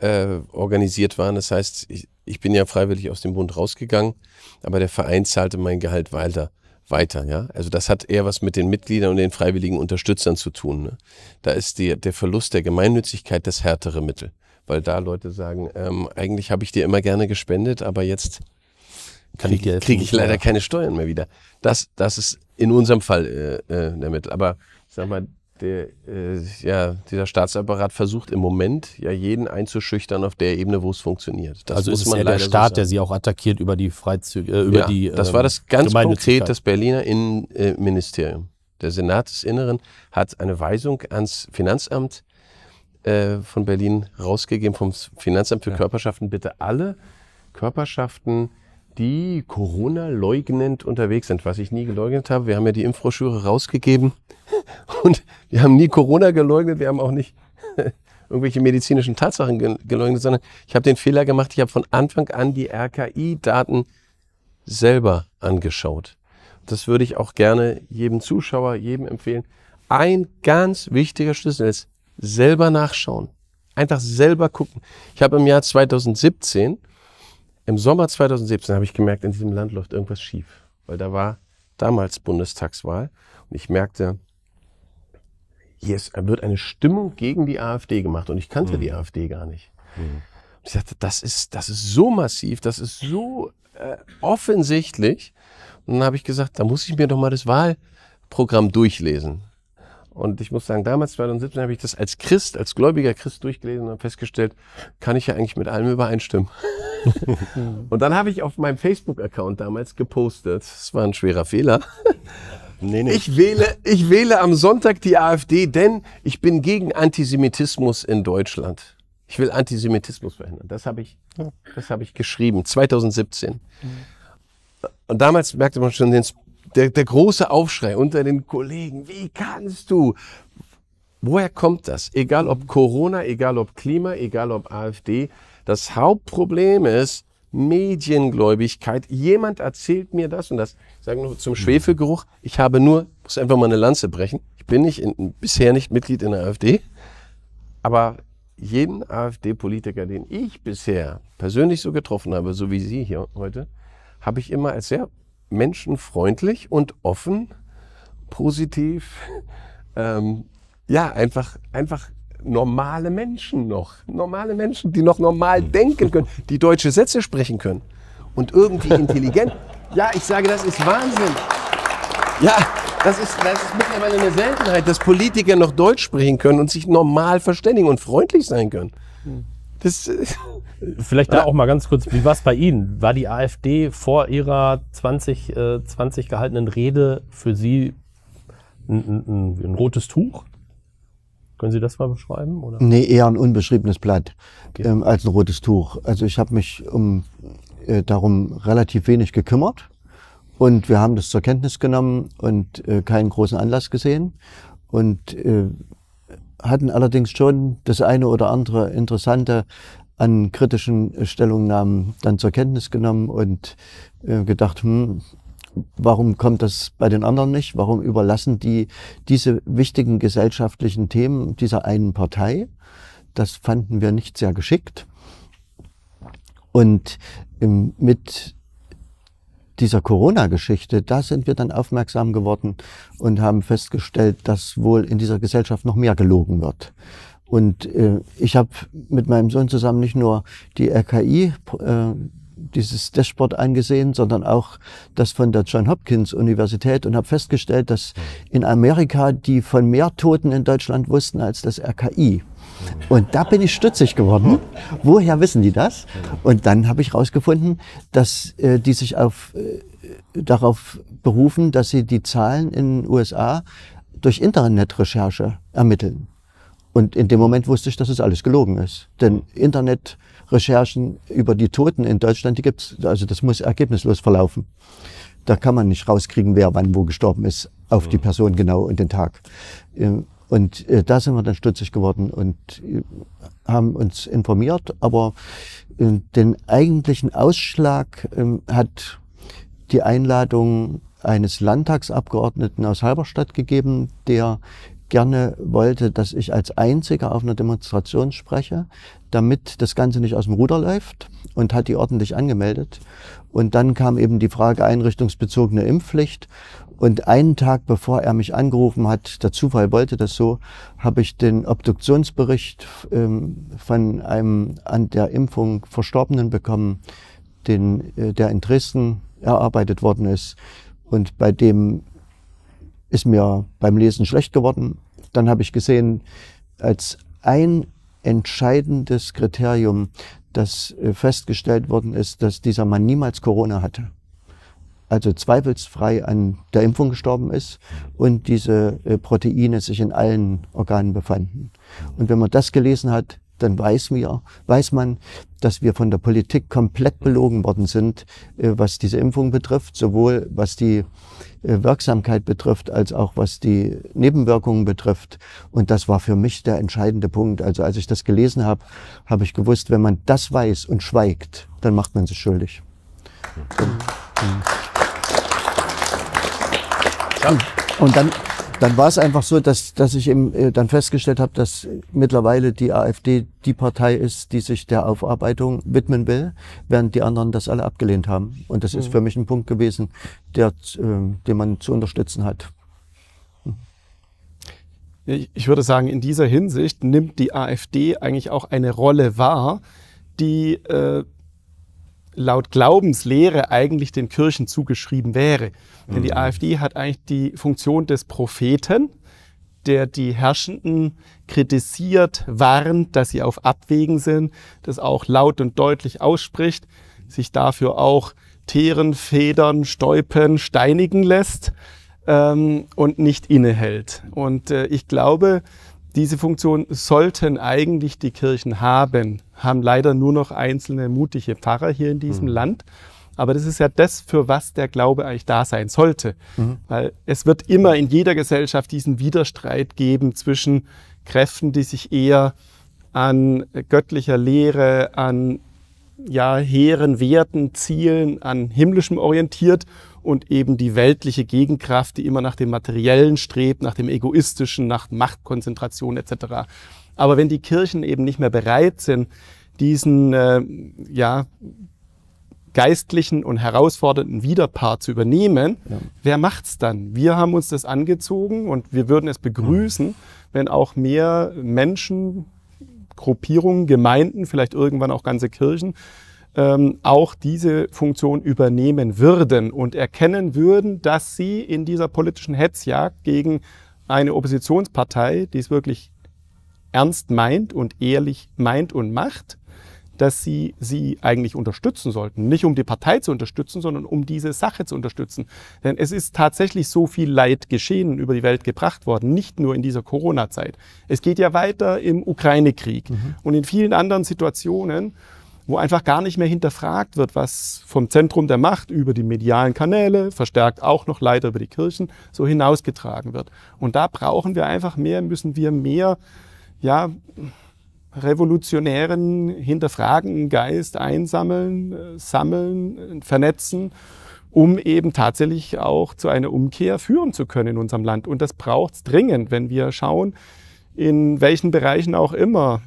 äh, organisiert waren. Das heißt, ich, ich, bin ja freiwillig aus dem Bund rausgegangen, aber der Verein zahlte mein Gehalt weiter. Weiter, ja. Also das hat eher was mit den Mitgliedern und den freiwilligen Unterstützern zu tun. Ne? Da ist die, der Verlust der Gemeinnützigkeit das härtere Mittel, weil da Leute sagen, ähm, eigentlich habe ich dir immer gerne gespendet, aber jetzt kriege krieg ich leider keine Steuern mehr wieder. Das, das ist in unserem Fall äh, äh, damit. Aber ich sag mal, der, äh, ja, dieser Staatsapparat versucht im Moment ja jeden einzuschüchtern auf der Ebene, wo es funktioniert. Das also ist man ja der Staat, so der sie auch attackiert über die Freizüge, äh, über ja, die. Äh, das war ähm, das ganz konkret das Berliner Innenministerium. Der Senat des Inneren hat eine Weisung ans Finanzamt äh, von Berlin rausgegeben, vom Finanzamt für ja. Körperschaften, bitte alle Körperschaften die Corona-leugnend unterwegs sind, was ich nie geleugnet habe. Wir haben ja die Infroschüre rausgegeben und wir haben nie Corona geleugnet, wir haben auch nicht irgendwelche medizinischen Tatsachen geleugnet, sondern ich habe den Fehler gemacht, ich habe von Anfang an die RKI-Daten selber angeschaut. Das würde ich auch gerne jedem Zuschauer, jedem empfehlen. Ein ganz wichtiger Schlüssel ist selber nachschauen. Einfach selber gucken. Ich habe im Jahr 2017 im Sommer 2017 habe ich gemerkt, in diesem Land läuft irgendwas schief, weil da war damals Bundestagswahl und ich merkte, hier ist, wird eine Stimmung gegen die AfD gemacht und ich kannte mhm. die AfD gar nicht. Mhm. Und ich dachte, das ist, das ist so massiv, das ist so äh, offensichtlich. Und dann habe ich gesagt, da muss ich mir doch mal das Wahlprogramm durchlesen. Und ich muss sagen, damals 2017 habe ich das als Christ, als gläubiger Christ durchgelesen und festgestellt, kann ich ja eigentlich mit allem übereinstimmen. und dann habe ich auf meinem Facebook-Account damals gepostet, es war ein schwerer Fehler. Nee, nee. Ich wähle, ich wähle am Sonntag die AfD, denn ich bin gegen Antisemitismus in Deutschland. Ich will Antisemitismus verhindern. Das habe ich, das habe ich geschrieben, 2017. Mhm. Und damals merkte man schon den der, der große Aufschrei unter den Kollegen, wie kannst du? Woher kommt das? Egal ob Corona, egal ob Klima, egal ob AfD, das Hauptproblem ist Mediengläubigkeit. Jemand erzählt mir das und das. Ich sage nur zum Schwefelgeruch, ich habe nur, muss einfach mal eine Lanze brechen, ich bin nicht in, bisher nicht Mitglied in der AfD, aber jeden AfD-Politiker, den ich bisher persönlich so getroffen habe, so wie Sie hier heute, habe ich immer als sehr menschenfreundlich und offen, positiv, ähm, ja, einfach, einfach normale Menschen noch. Normale Menschen, die noch normal hm. denken können, die deutsche Sätze sprechen können und irgendwie intelligent. Ja, ich sage, das ist Wahnsinn. Ja, das ist, das ist mittlerweile eine Seltenheit, dass Politiker noch Deutsch sprechen können und sich normal verständigen und freundlich sein können. Hm. Das, Vielleicht da auch mal ganz kurz, wie war es bei Ihnen? War die AfD vor ihrer 2020 äh, gehaltenen Rede für Sie ein, ein, ein rotes Tuch? Können Sie das mal beschreiben? Oder? Nee, eher ein unbeschriebenes Blatt okay. ähm, als ein rotes Tuch. Also ich habe mich um, äh, darum relativ wenig gekümmert und wir haben das zur Kenntnis genommen und äh, keinen großen Anlass gesehen. Und äh, hatten allerdings schon das eine oder andere Interessante an kritischen Stellungnahmen dann zur Kenntnis genommen und äh, gedacht, hm, warum kommt das bei den anderen nicht? Warum überlassen die diese wichtigen gesellschaftlichen Themen dieser einen Partei? Das fanden wir nicht sehr geschickt. Und ähm, mit dieser Corona-Geschichte, da sind wir dann aufmerksam geworden und haben festgestellt, dass wohl in dieser Gesellschaft noch mehr gelogen wird. Und äh, ich habe mit meinem Sohn zusammen nicht nur die RKI, äh, dieses Dashboard angesehen, sondern auch das von der John Hopkins Universität und habe festgestellt, dass mhm. in Amerika die von mehr Toten in Deutschland wussten als das RKI. Und da bin ich stutzig geworden. Woher wissen die das? Und dann habe ich herausgefunden, dass äh, die sich auf, äh, darauf berufen, dass sie die Zahlen in den USA durch Internetrecherche ermitteln. Und in dem Moment wusste ich, dass es alles gelogen ist. Denn Internetrecherchen über die Toten in Deutschland, die gibt es, also das muss ergebnislos verlaufen. Da kann man nicht rauskriegen, wer wann wo gestorben ist, auf die mhm. Person genau und den Tag. Ähm, und äh, da sind wir dann stutzig geworden und äh, haben uns informiert. Aber äh, den eigentlichen Ausschlag ähm, hat die Einladung eines Landtagsabgeordneten aus Halberstadt gegeben, der gerne wollte, dass ich als Einziger auf einer Demonstration spreche, damit das Ganze nicht aus dem Ruder läuft und hat die ordentlich angemeldet. Und dann kam eben die Frage einrichtungsbezogene Impfpflicht und einen Tag bevor er mich angerufen hat, der Zufall wollte das so, habe ich den Obduktionsbericht ähm, von einem an der Impfung Verstorbenen bekommen, den, äh, der in Dresden erarbeitet worden ist. Und bei dem ist mir beim Lesen schlecht geworden. Dann habe ich gesehen, als ein entscheidendes Kriterium, dass äh, festgestellt worden ist, dass dieser Mann niemals Corona hatte also zweifelsfrei an der Impfung gestorben ist und diese äh, Proteine sich in allen Organen befanden. Und wenn man das gelesen hat, dann weiß, mir, weiß man, dass wir von der Politik komplett belogen worden sind, äh, was diese Impfung betrifft, sowohl was die äh, Wirksamkeit betrifft, als auch was die Nebenwirkungen betrifft. Und das war für mich der entscheidende Punkt. Also als ich das gelesen habe, habe ich gewusst, wenn man das weiß und schweigt, dann macht man sich schuldig. Ja. Und, und und, und dann, dann war es einfach so, dass, dass ich eben äh, dann festgestellt habe, dass mittlerweile die AfD die Partei ist, die sich der Aufarbeitung widmen will, während die anderen das alle abgelehnt haben. Und das mhm. ist für mich ein Punkt gewesen, der, ähm, den man zu unterstützen hat. Ich würde sagen, in dieser Hinsicht nimmt die AfD eigentlich auch eine Rolle wahr, die äh, laut Glaubenslehre eigentlich den Kirchen zugeschrieben wäre. Denn die mhm. AfD hat eigentlich die Funktion des Propheten, der die Herrschenden kritisiert, warnt, dass sie auf Abwägen sind, das auch laut und deutlich ausspricht, sich dafür auch Teeren, Federn, Stäupen, steinigen lässt ähm, und nicht innehält. Und äh, ich glaube, diese Funktion sollten eigentlich die Kirchen haben, haben leider nur noch einzelne mutige Pfarrer hier in diesem mhm. Land. Aber das ist ja das, für was der Glaube eigentlich da sein sollte. Mhm. Weil es wird immer in jeder Gesellschaft diesen Widerstreit geben zwischen Kräften, die sich eher an göttlicher Lehre, an ja, hehren Werten, Zielen, an himmlischem orientiert und eben die weltliche Gegenkraft, die immer nach dem Materiellen strebt, nach dem Egoistischen, nach Machtkonzentration etc. Aber wenn die Kirchen eben nicht mehr bereit sind, diesen äh, ja, geistlichen und herausfordernden Widerpart zu übernehmen, ja. wer macht's dann? Wir haben uns das angezogen und wir würden es begrüßen, ja. wenn auch mehr Menschen, Gruppierungen, Gemeinden, vielleicht irgendwann auch ganze Kirchen ähm, auch diese Funktion übernehmen würden und erkennen würden, dass sie in dieser politischen Hetzjagd gegen eine Oppositionspartei, die es wirklich ernst meint und ehrlich meint und macht, dass sie sie eigentlich unterstützen sollten. Nicht um die Partei zu unterstützen, sondern um diese Sache zu unterstützen. Denn es ist tatsächlich so viel Leid geschehen über die Welt gebracht worden, nicht nur in dieser Corona-Zeit. Es geht ja weiter im Ukraine-Krieg mhm. und in vielen anderen Situationen wo einfach gar nicht mehr hinterfragt wird, was vom Zentrum der Macht über die medialen Kanäle, verstärkt auch noch leider über die Kirchen, so hinausgetragen wird. Und da brauchen wir einfach mehr, müssen wir mehr, ja, revolutionären, hinterfragenden Geist einsammeln, äh, sammeln, äh, vernetzen, um eben tatsächlich auch zu einer Umkehr führen zu können in unserem Land. Und das braucht es dringend, wenn wir schauen, in welchen Bereichen auch immer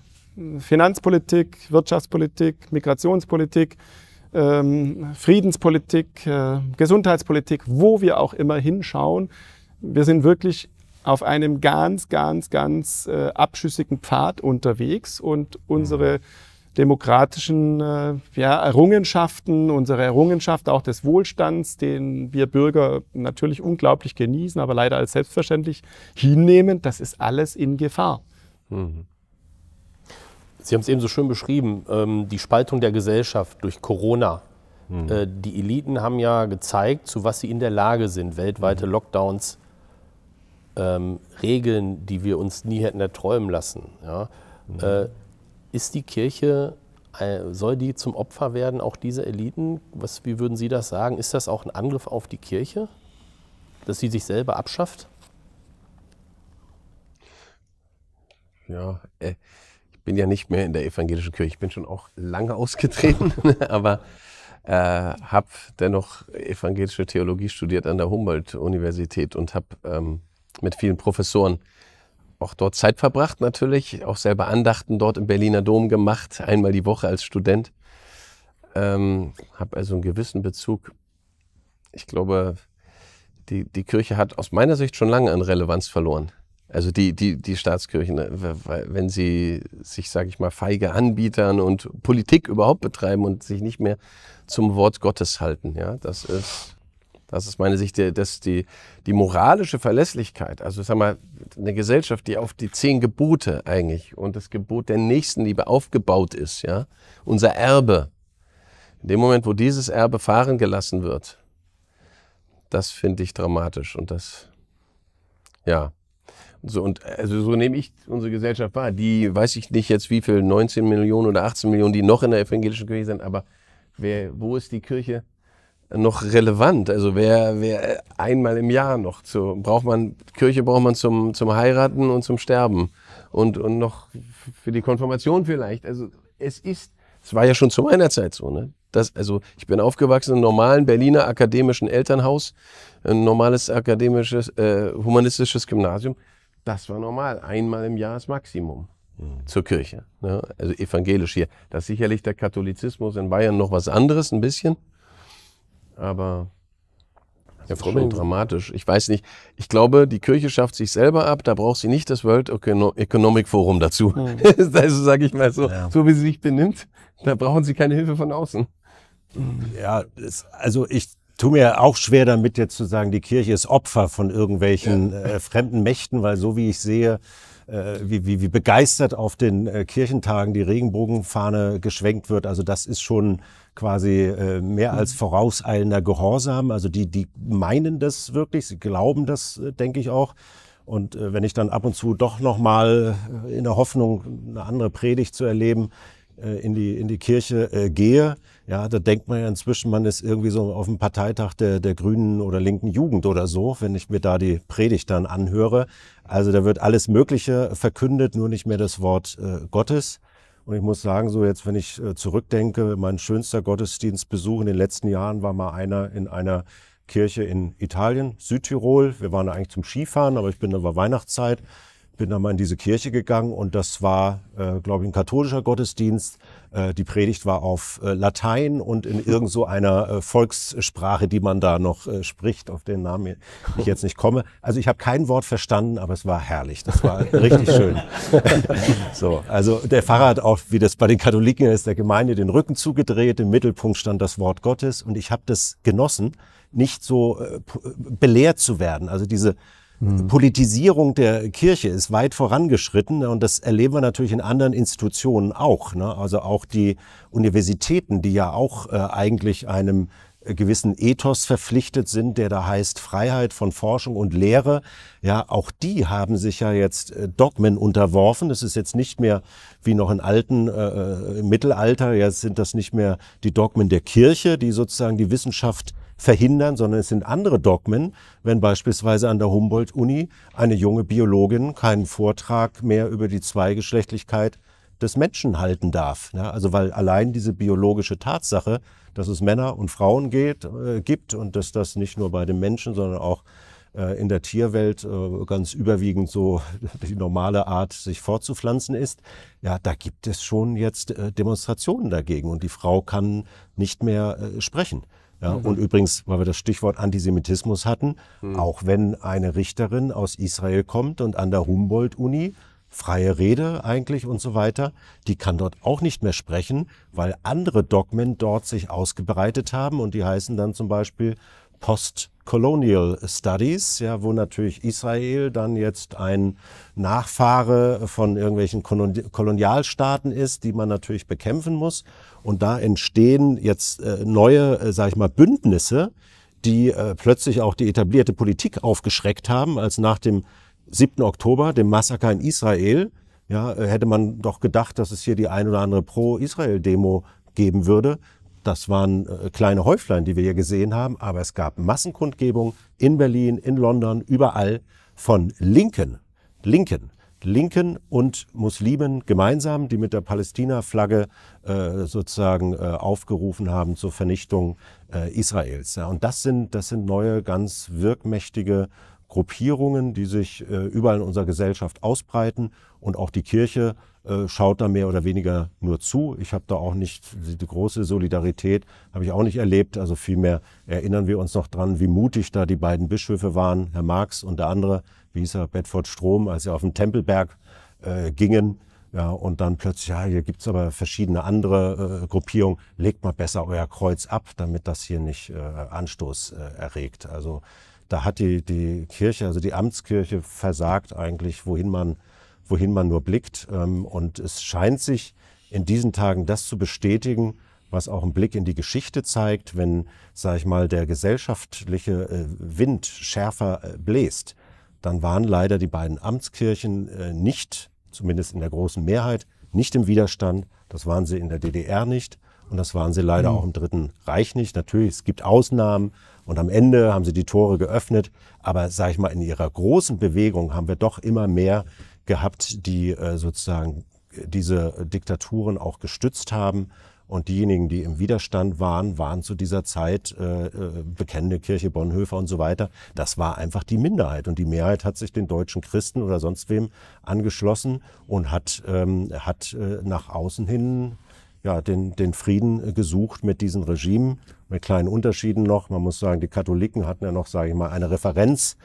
Finanzpolitik, Wirtschaftspolitik, Migrationspolitik, ähm, Friedenspolitik, äh, Gesundheitspolitik, wo wir auch immer hinschauen. Wir sind wirklich auf einem ganz, ganz, ganz äh, abschüssigen Pfad unterwegs und unsere mhm. demokratischen äh, ja, Errungenschaften, unsere Errungenschaft auch des Wohlstands, den wir Bürger natürlich unglaublich genießen, aber leider als selbstverständlich hinnehmen, das ist alles in Gefahr. Mhm. Sie haben es eben so schön beschrieben, ähm, die Spaltung der Gesellschaft durch Corona. Hm. Äh, die Eliten haben ja gezeigt, zu was sie in der Lage sind. Weltweite hm. Lockdowns, ähm, Regeln, die wir uns nie hätten erträumen lassen. Ja? Mhm. Äh, ist die Kirche, äh, soll die zum Opfer werden, auch diese Eliten? Was, wie würden Sie das sagen? Ist das auch ein Angriff auf die Kirche, dass sie sich selber abschafft? Ja, äh, bin ja nicht mehr in der evangelischen Kirche. Ich bin schon auch lange ausgetreten, aber äh, habe dennoch evangelische Theologie studiert an der Humboldt-Universität und habe ähm, mit vielen Professoren auch dort Zeit verbracht natürlich, auch selber Andachten dort im Berliner Dom gemacht, einmal die Woche als Student. Ähm, habe also einen gewissen Bezug. Ich glaube, die, die Kirche hat aus meiner Sicht schon lange an Relevanz verloren. Also die, die, die Staatskirchen, äh, wenn sie sich, sage ich mal, feige Anbietern und Politik überhaupt betreiben und sich nicht mehr zum Wort Gottes halten, ja, das ist, das ist meine Sicht, dass die, die moralische Verlässlichkeit, also sag mal, eine Gesellschaft, die auf die zehn Gebote eigentlich und das Gebot der Nächstenliebe aufgebaut ist, ja, unser Erbe, in dem Moment, wo dieses Erbe fahren gelassen wird, das finde ich dramatisch und das, ja, so, und also so nehme ich unsere Gesellschaft wahr. Die weiß ich nicht jetzt, wie viel, 19 Millionen oder 18 Millionen, die noch in der evangelischen Kirche sind, aber wer, wo ist die Kirche noch relevant? Also wer, wer äh, einmal im Jahr noch zu, braucht man, Kirche braucht man zum, zum Heiraten und zum Sterben und, und noch für die Konfirmation vielleicht. Also es ist, es war ja schon zu meiner Zeit so, ne? Das, also ich bin aufgewachsen im normalen Berliner akademischen Elternhaus, ein normales akademisches, äh, humanistisches Gymnasium. Das war normal. Einmal im Jahr ist Maximum zur Kirche. Ne? Also evangelisch hier. Das ist sicherlich der Katholizismus in Bayern noch was anderes, ein bisschen. Aber also ja, schon dramatisch. Ich weiß nicht. Ich glaube, die Kirche schafft sich selber ab. Da braucht sie nicht das World Economic Forum dazu. Mhm. also sage ich mal so, ja. so wie sie sich benimmt, da brauchen sie keine Hilfe von außen. Ja, es, also ich tue mir auch schwer damit, jetzt zu sagen, die Kirche ist Opfer von irgendwelchen ja. äh, fremden Mächten, weil so wie ich sehe, äh, wie, wie, wie begeistert auf den äh, Kirchentagen die Regenbogenfahne geschwenkt wird. Also das ist schon quasi äh, mehr als mhm. vorauseilender Gehorsam. Also die, die meinen das wirklich, sie glauben das, äh, denke ich auch. Und äh, wenn ich dann ab und zu doch nochmal äh, in der Hoffnung, eine andere Predigt zu erleben, äh, in, die, in die Kirche äh, gehe, ja, da denkt man ja inzwischen, man ist irgendwie so auf dem Parteitag der, der grünen oder linken Jugend oder so, wenn ich mir da die Predigt dann anhöre. Also da wird alles Mögliche äh, verkündet, nur nicht mehr das Wort äh, Gottes. Und ich muss sagen, so jetzt, wenn ich äh, zurückdenke, mein schönster Gottesdienstbesuch in den letzten Jahren war mal einer in einer Kirche in Italien, Südtirol. Wir waren da eigentlich zum Skifahren, aber ich bin da war Weihnachtszeit, bin da mal in diese Kirche gegangen und das war, äh, glaube ich, ein katholischer Gottesdienst äh, die Predigt war auf äh, Latein und in irgend so einer äh, Volkssprache, die man da noch spricht, auf den Namen ich jetzt nicht komme. Also ich habe kein Wort verstanden, aber es war herrlich. Das war richtig schön. so, also der Pfarrer hat auch, wie das bei den Katholiken ist, der Gemeinde den Rücken zugedreht. Im Mittelpunkt stand das Wort Gottes und ich habe das genossen, nicht so belehrt zu werden. Also diese Mhm. Politisierung der Kirche ist weit vorangeschritten und das erleben wir natürlich in anderen Institutionen auch. Ne? Also auch die Universitäten, die ja auch äh, eigentlich einem äh, gewissen Ethos verpflichtet sind, der da heißt Freiheit von Forschung und Lehre. Ja, auch die haben sich ja jetzt äh, Dogmen unterworfen. Das ist jetzt nicht mehr wie noch in alten äh, äh, im Mittelalter. Jetzt sind das nicht mehr die Dogmen der Kirche, die sozusagen die Wissenschaft verhindern, sondern es sind andere Dogmen, wenn beispielsweise an der Humboldt-Uni eine junge Biologin keinen Vortrag mehr über die Zweigeschlechtlichkeit des Menschen halten darf. Ja, ne? also weil allein diese biologische Tatsache, dass es Männer und Frauen geht, äh, gibt und dass das nicht nur bei den Menschen, sondern auch äh, in der Tierwelt äh, ganz überwiegend so die normale Art, sich fortzupflanzen ist, ja, da gibt es schon jetzt äh, Demonstrationen dagegen und die Frau kann nicht mehr äh, sprechen. Ja, mhm. Und übrigens, weil wir das Stichwort Antisemitismus hatten, mhm. auch wenn eine Richterin aus Israel kommt und an der Humboldt-Uni freie Rede eigentlich und so weiter, die kann dort auch nicht mehr sprechen, weil andere Dogmen dort sich ausgebreitet haben und die heißen dann zum Beispiel Post-Colonial Studies, ja, wo natürlich Israel dann jetzt ein Nachfahre von irgendwelchen Kolonialstaaten ist, die man natürlich bekämpfen muss. Und da entstehen jetzt äh, neue, äh, sage ich mal, Bündnisse, die äh, plötzlich auch die etablierte Politik aufgeschreckt haben, als nach dem 7. Oktober, dem Massaker in Israel, ja, äh, hätte man doch gedacht, dass es hier die ein oder andere Pro-Israel-Demo geben würde. Das waren äh, kleine Häuflein, die wir hier gesehen haben, aber es gab Massenkundgebungen in Berlin, in London, überall von Linken, Linken, Linken und Muslimen gemeinsam, die mit der Palästina-Flagge äh, sozusagen äh, aufgerufen haben zur Vernichtung äh, Israels. Ja, und das sind, das sind neue, ganz wirkmächtige Gruppierungen, die sich äh, überall in unserer Gesellschaft ausbreiten und auch die Kirche äh, schaut da mehr oder weniger nur zu. Ich habe da auch nicht die große Solidarität, habe ich auch nicht erlebt. Also vielmehr erinnern wir uns noch dran, wie mutig da die beiden Bischöfe waren, Herr Marx und der andere, wie hieß er, Bedford Strom, als sie auf den Tempelberg äh, gingen. Ja, und dann plötzlich, ja, hier gibt es aber verschiedene andere äh, Gruppierungen, legt mal besser euer Kreuz ab, damit das hier nicht äh, Anstoß äh, erregt. Also da hat die, die Kirche, also die Amtskirche versagt eigentlich, wohin man wohin man nur blickt. Ähm, und es scheint sich in diesen Tagen das zu bestätigen, was auch ein Blick in die Geschichte zeigt, wenn, sage ich mal, der gesellschaftliche äh, Wind schärfer äh, bläst, dann waren leider die beiden Amtskirchen äh, nicht, zumindest in der großen Mehrheit, nicht im Widerstand. Das waren sie in der DDR nicht und das waren sie leider mhm. auch im Dritten Reich nicht. Natürlich, es gibt Ausnahmen und am Ende haben sie die Tore geöffnet, aber sage ich mal, in ihrer großen Bewegung haben wir doch immer mehr gehabt, die äh, sozusagen diese Diktaturen auch gestützt haben. Und diejenigen, die im Widerstand waren, waren zu dieser Zeit äh, äh, bekennende Kirche, Bonhoeffer und so weiter. Das war einfach die Minderheit. Und die Mehrheit hat sich den deutschen Christen oder sonst wem angeschlossen und hat, ähm, hat nach außen hin ja, den, den Frieden äh, gesucht mit diesen Regimen, mit kleinen Unterschieden noch. Man muss sagen, die Katholiken hatten ja noch, sage ich mal, eine Referenz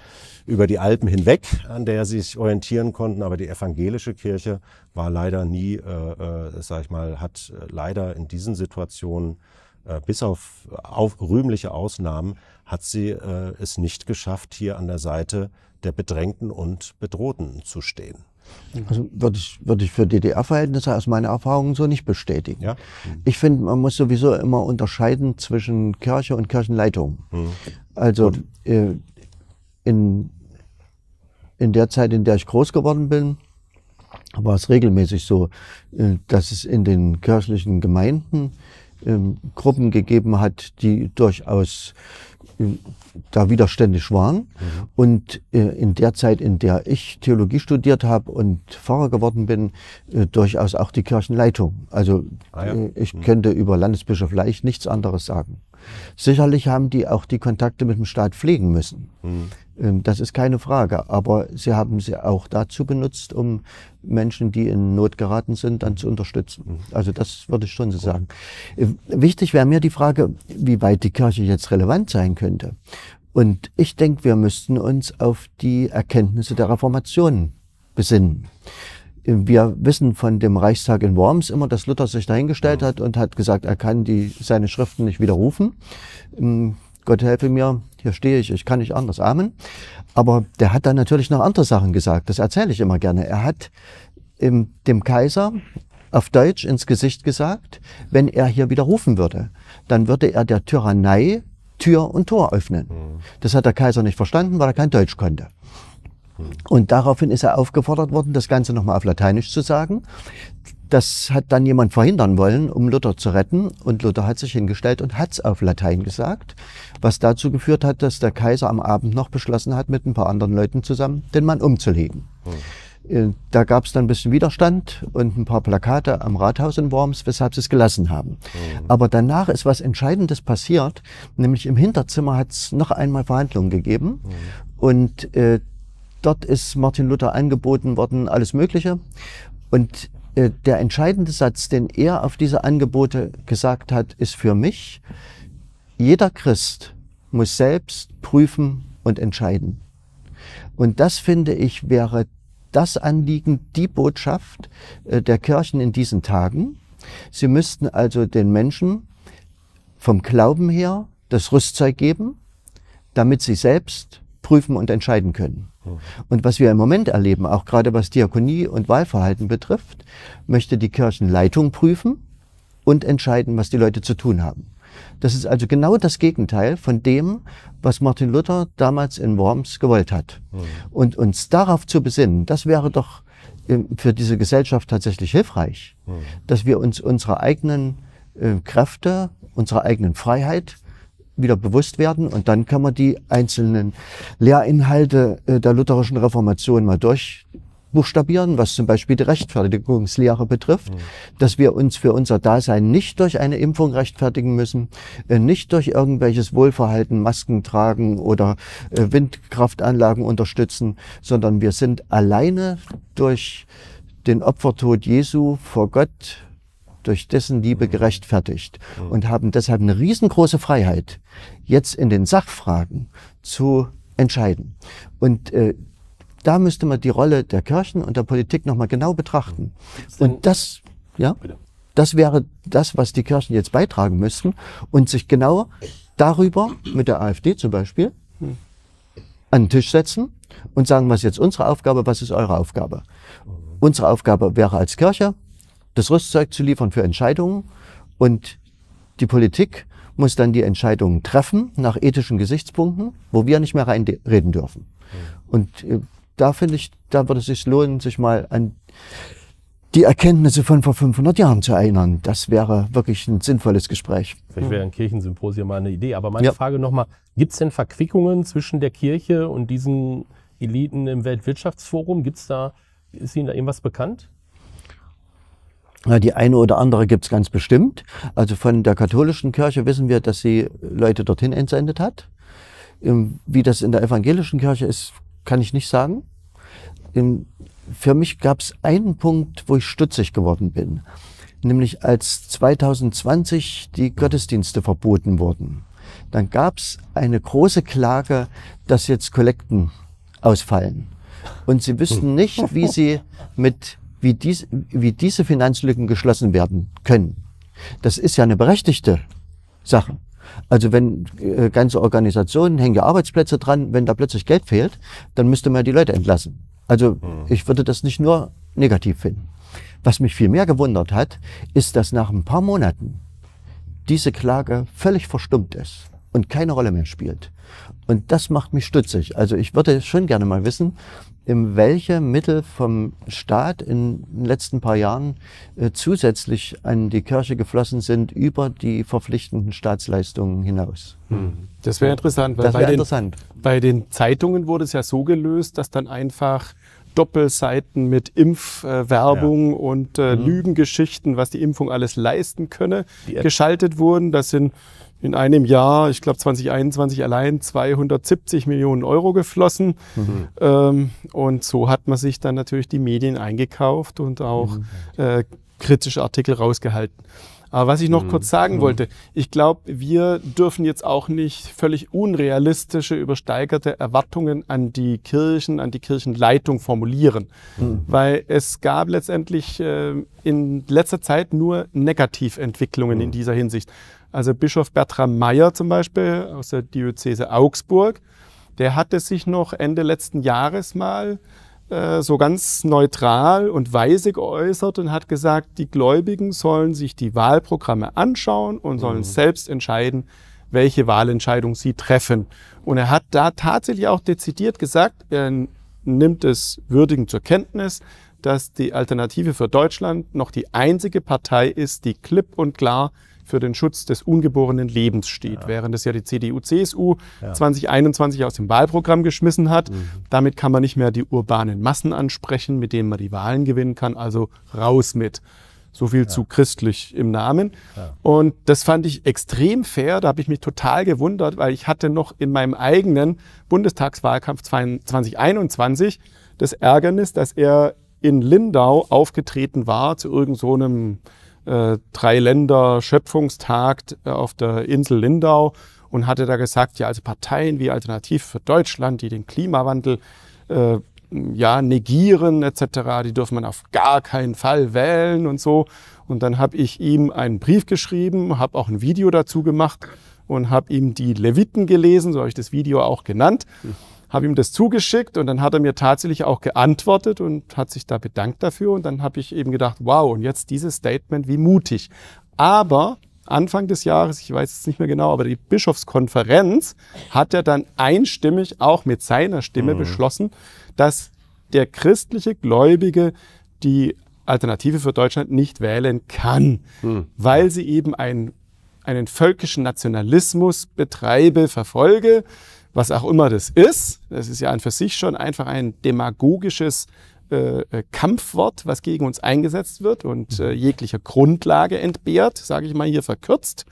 über die Alpen hinweg, an der sie sich orientieren konnten. Aber die evangelische Kirche war leider nie, äh, äh sage ich mal, hat äh, leider in diesen Situationen bis auf, auf rühmliche Ausnahmen hat sie äh, es nicht geschafft, hier an der Seite der Bedrängten und Bedrohten zu stehen. Also würde ich, würde ich für DDR-Verhältnisse aus meiner Erfahrung so nicht bestätigen. Ja? Mhm. Ich finde, man muss sowieso immer unterscheiden zwischen Kirche und Kirchenleitung. Mhm. Also äh, in, in der Zeit, in der ich groß geworden bin, war es regelmäßig so, äh, dass es in den kirchlichen Gemeinden äh, Gruppen gegeben hat, die durchaus äh, da widerständig waren. Mhm. Und äh, in der Zeit, in der ich Theologie studiert habe und Pfarrer geworden bin, äh, durchaus auch die Kirchenleitung. Also ah, ja. äh, ich mhm. könnte über Landesbischof Leich nichts anderes sagen. Sicherlich haben die auch die Kontakte mit dem Staat pflegen müssen. Mhm. Ähm, das ist keine Frage, aber sie haben sie auch dazu benutzt, um Menschen, die in Not geraten sind, dann zu unterstützen. Also das würde ich schon so sagen. Ähm, wichtig wäre mir die Frage, wie weit die Kirche jetzt relevant sein könnte. Und ich denke, wir müssten uns auf die Erkenntnisse der Reformation besinnen. Ähm, wir wissen von dem Reichstag in Worms immer, dass Luther sich dahingestellt hat und hat gesagt, er kann die, seine Schriften nicht widerrufen. Gott helfe mir, hier stehe ich, ich kann nicht anders, Amen. Aber der hat dann natürlich noch andere Sachen gesagt, das erzähle ich immer gerne. Er hat im, dem Kaiser auf Deutsch ins Gesicht gesagt, wenn er hier widerrufen würde, dann würde er der Tyrannei Tür und Tor öffnen. Hm. Das hat der Kaiser nicht verstanden, weil er kein Deutsch konnte. Hm. Und daraufhin ist er aufgefordert worden, das Ganze nochmal auf Lateinisch zu sagen. Das hat dann jemand verhindern wollen, um Luther zu retten. Und Luther hat sich hingestellt und hat's auf Latein gesagt, was dazu geführt hat, dass der Kaiser am Abend noch beschlossen hat, mit ein paar anderen Leuten zusammen den Mann umzulegen. Hm. Äh, da gab's dann ein bisschen Widerstand und ein paar Plakate am Rathaus in Worms, weshalb sie es gelassen haben. Hm. Aber danach ist was Entscheidendes passiert, nämlich im Hinterzimmer hat's noch einmal Verhandlungen gegeben. Hm. Und äh, dort ist Martin Luther angeboten worden, alles Mögliche. Und äh, der entscheidende Satz, den er auf diese Angebote gesagt hat, ist für mich, jeder Christ muss selbst prüfen und entscheiden. Und das finde ich wäre das Anliegen, die Botschaft äh, der Kirchen in diesen Tagen. Sie müssten also den Menschen vom Glauben her das Rüstzeug geben, damit sie selbst prüfen und entscheiden können. Und was wir im Moment erleben, auch gerade was Diakonie und Wahlverhalten betrifft, möchte die Kirchenleitung prüfen und entscheiden, was die Leute zu tun haben. Das ist also genau das Gegenteil von dem, was Martin Luther damals in Worms gewollt hat. Mhm. Und uns darauf zu besinnen, das wäre doch äh, für diese Gesellschaft tatsächlich hilfreich, mhm. dass wir uns unserer eigenen äh, Kräfte, unserer eigenen Freiheit wieder bewusst werden und dann kann man die einzelnen Lehrinhalte äh, der lutherischen Reformation mal durchbuchstabieren, was zum Beispiel die Rechtfertigungslehre betrifft, mhm. dass wir uns für unser Dasein nicht durch eine Impfung rechtfertigen müssen, äh, nicht durch irgendwelches Wohlverhalten, Masken tragen oder äh, Windkraftanlagen unterstützen, sondern wir sind alleine durch den Opfertod Jesu vor Gott durch dessen Liebe mhm. gerechtfertigt mhm. und haben deshalb eine riesengroße Freiheit, jetzt in den Sachfragen zu entscheiden. Und äh, da müsste man die Rolle der Kirchen und der Politik nochmal genau betrachten. Und das, ja, das wäre das, was die Kirchen jetzt beitragen müssten und sich genau darüber mit der AfD zum Beispiel hm. an den Tisch setzen und sagen, was ist jetzt unsere Aufgabe, was ist eure Aufgabe. Mhm. Unsere Aufgabe wäre als Kirche, das Rüstzeug zu liefern für Entscheidungen und die Politik muss dann die Entscheidungen treffen nach ethischen Gesichtspunkten, wo wir nicht mehr reinreden dürfen. Und äh, da finde ich, da würde es sich lohnen, sich mal an die Erkenntnisse von vor 500 Jahren zu erinnern. Das wäre wirklich ein sinnvolles Gespräch. Vielleicht wäre ein mhm. Kirchensymposium mal eine Idee. Aber meine ja. Frage nochmal, gibt es denn Verquickungen zwischen der Kirche und diesen Eliten im Weltwirtschaftsforum? Gibt's da, ist Ihnen da irgendwas bekannt? Ja, Die eine oder andere gibt's ganz bestimmt. Also von der katholischen Kirche wissen wir, dass sie Leute dorthin entsendet hat. Ähm, wie das in der evangelischen Kirche ist, kann ich nicht sagen. Ähm, für mich gab's einen Punkt, wo ich stutzig geworden bin. Nämlich als 2020 die Gottesdienste verboten wurden. Dann gab's eine große Klage, dass jetzt Kollekten ausfallen. Und sie wüssten nicht, wie sie mit wie, dies, wie diese Finanzlücken geschlossen werden können. Das ist ja eine berechtigte Sache. Also wenn äh, ganze Organisationen hängen ja Arbeitsplätze dran, wenn da plötzlich Geld fehlt, dann müsste man die Leute entlassen. Also mhm. ich würde das nicht nur negativ finden. Was mich viel mehr gewundert hat, ist, dass nach ein paar Monaten diese Klage völlig verstummt ist und keine Rolle mehr spielt. Und das macht mich stutzig. Also ich würde schon gerne mal wissen, in welche Mittel vom Staat in den letzten paar Jahren äh, zusätzlich an die Kirche geflossen sind über die verpflichtenden Staatsleistungen hinaus. Hm. Das wäre interessant, weil das wär bei, interessant. Den, bei den Zeitungen wurde es ja so gelöst, dass dann einfach Doppelseiten mit Impfwerbung äh, ja. und äh, mhm. Lügengeschichten, was die Impfung alles leisten könne, geschaltet wurden. Das sind in einem Jahr, ich glaube 2021 allein 270 Millionen Euro geflossen. Mhm. Ähm, und so hat man sich dann natürlich die Medien eingekauft und auch mhm. äh, kritische Artikel rausgehalten. Aber was ich noch mhm. kurz sagen mhm. wollte, ich glaube, wir dürfen jetzt auch nicht völlig unrealistische, übersteigerte Erwartungen an die Kirchen, an die Kirchenleitung formulieren. Mhm. Weil es gab letztendlich äh, in letzter Zeit nur Negativentwicklungen mhm. in dieser Hinsicht. Also Bischof Bertram Meyer zum Beispiel aus der Diözese Augsburg, der hatte sich noch Ende letzten Jahres mal äh, so ganz neutral und weise geäußert und hat gesagt, die Gläubigen sollen sich die Wahlprogramme anschauen und sollen mhm. selbst entscheiden, welche Wahlentscheidung sie treffen. Und er hat da tatsächlich auch dezidiert gesagt, er nimmt es würdigend zur Kenntnis, dass die Alternative für Deutschland noch die einzige Partei ist, die klipp und klar für den Schutz des ungeborenen Lebens steht, ja. während es ja die CDU-CSU ja. 2021 aus dem Wahlprogramm geschmissen hat. Mhm. Damit kann man nicht mehr die urbanen Massen ansprechen, mit denen man die Wahlen gewinnen kann, also raus mit. So viel ja. zu christlich im Namen. Ja. Und das fand ich extrem fair. Da habe ich mich total gewundert, weil ich hatte noch in meinem eigenen Bundestagswahlkampf 2021 das Ärgernis, dass er in Lindau aufgetreten war zu irgendeinem so äh, drei Länder Schöpfungstag äh, auf der Insel Lindau und hatte da gesagt, ja, also Parteien wie Alternativ für Deutschland, die den Klimawandel äh, ja, negieren etc., die dürfen man auf gar keinen Fall wählen und so. Und dann habe ich ihm einen Brief geschrieben, habe auch ein Video dazu gemacht und habe ihm die Leviten gelesen, so habe ich das Video auch genannt. Hm habe ihm das zugeschickt und dann hat er mir tatsächlich auch geantwortet und hat sich da bedankt dafür. Und dann habe ich eben gedacht, wow, und jetzt dieses Statement, wie mutig. Aber Anfang des Jahres, ich weiß es nicht mehr genau, aber die Bischofskonferenz hat ja dann einstimmig auch mit seiner Stimme mhm. beschlossen, dass der christliche Gläubige die Alternative für Deutschland nicht wählen kann, mhm. weil sie eben einen, einen völkischen Nationalismus betreibe, verfolge, was auch immer das ist. Das ist ja an für sich schon einfach ein demagogisches äh, äh Kampfwort, was gegen uns eingesetzt wird und äh, mhm. jeglicher Grundlage entbehrt, sage ich mal hier verkürzt.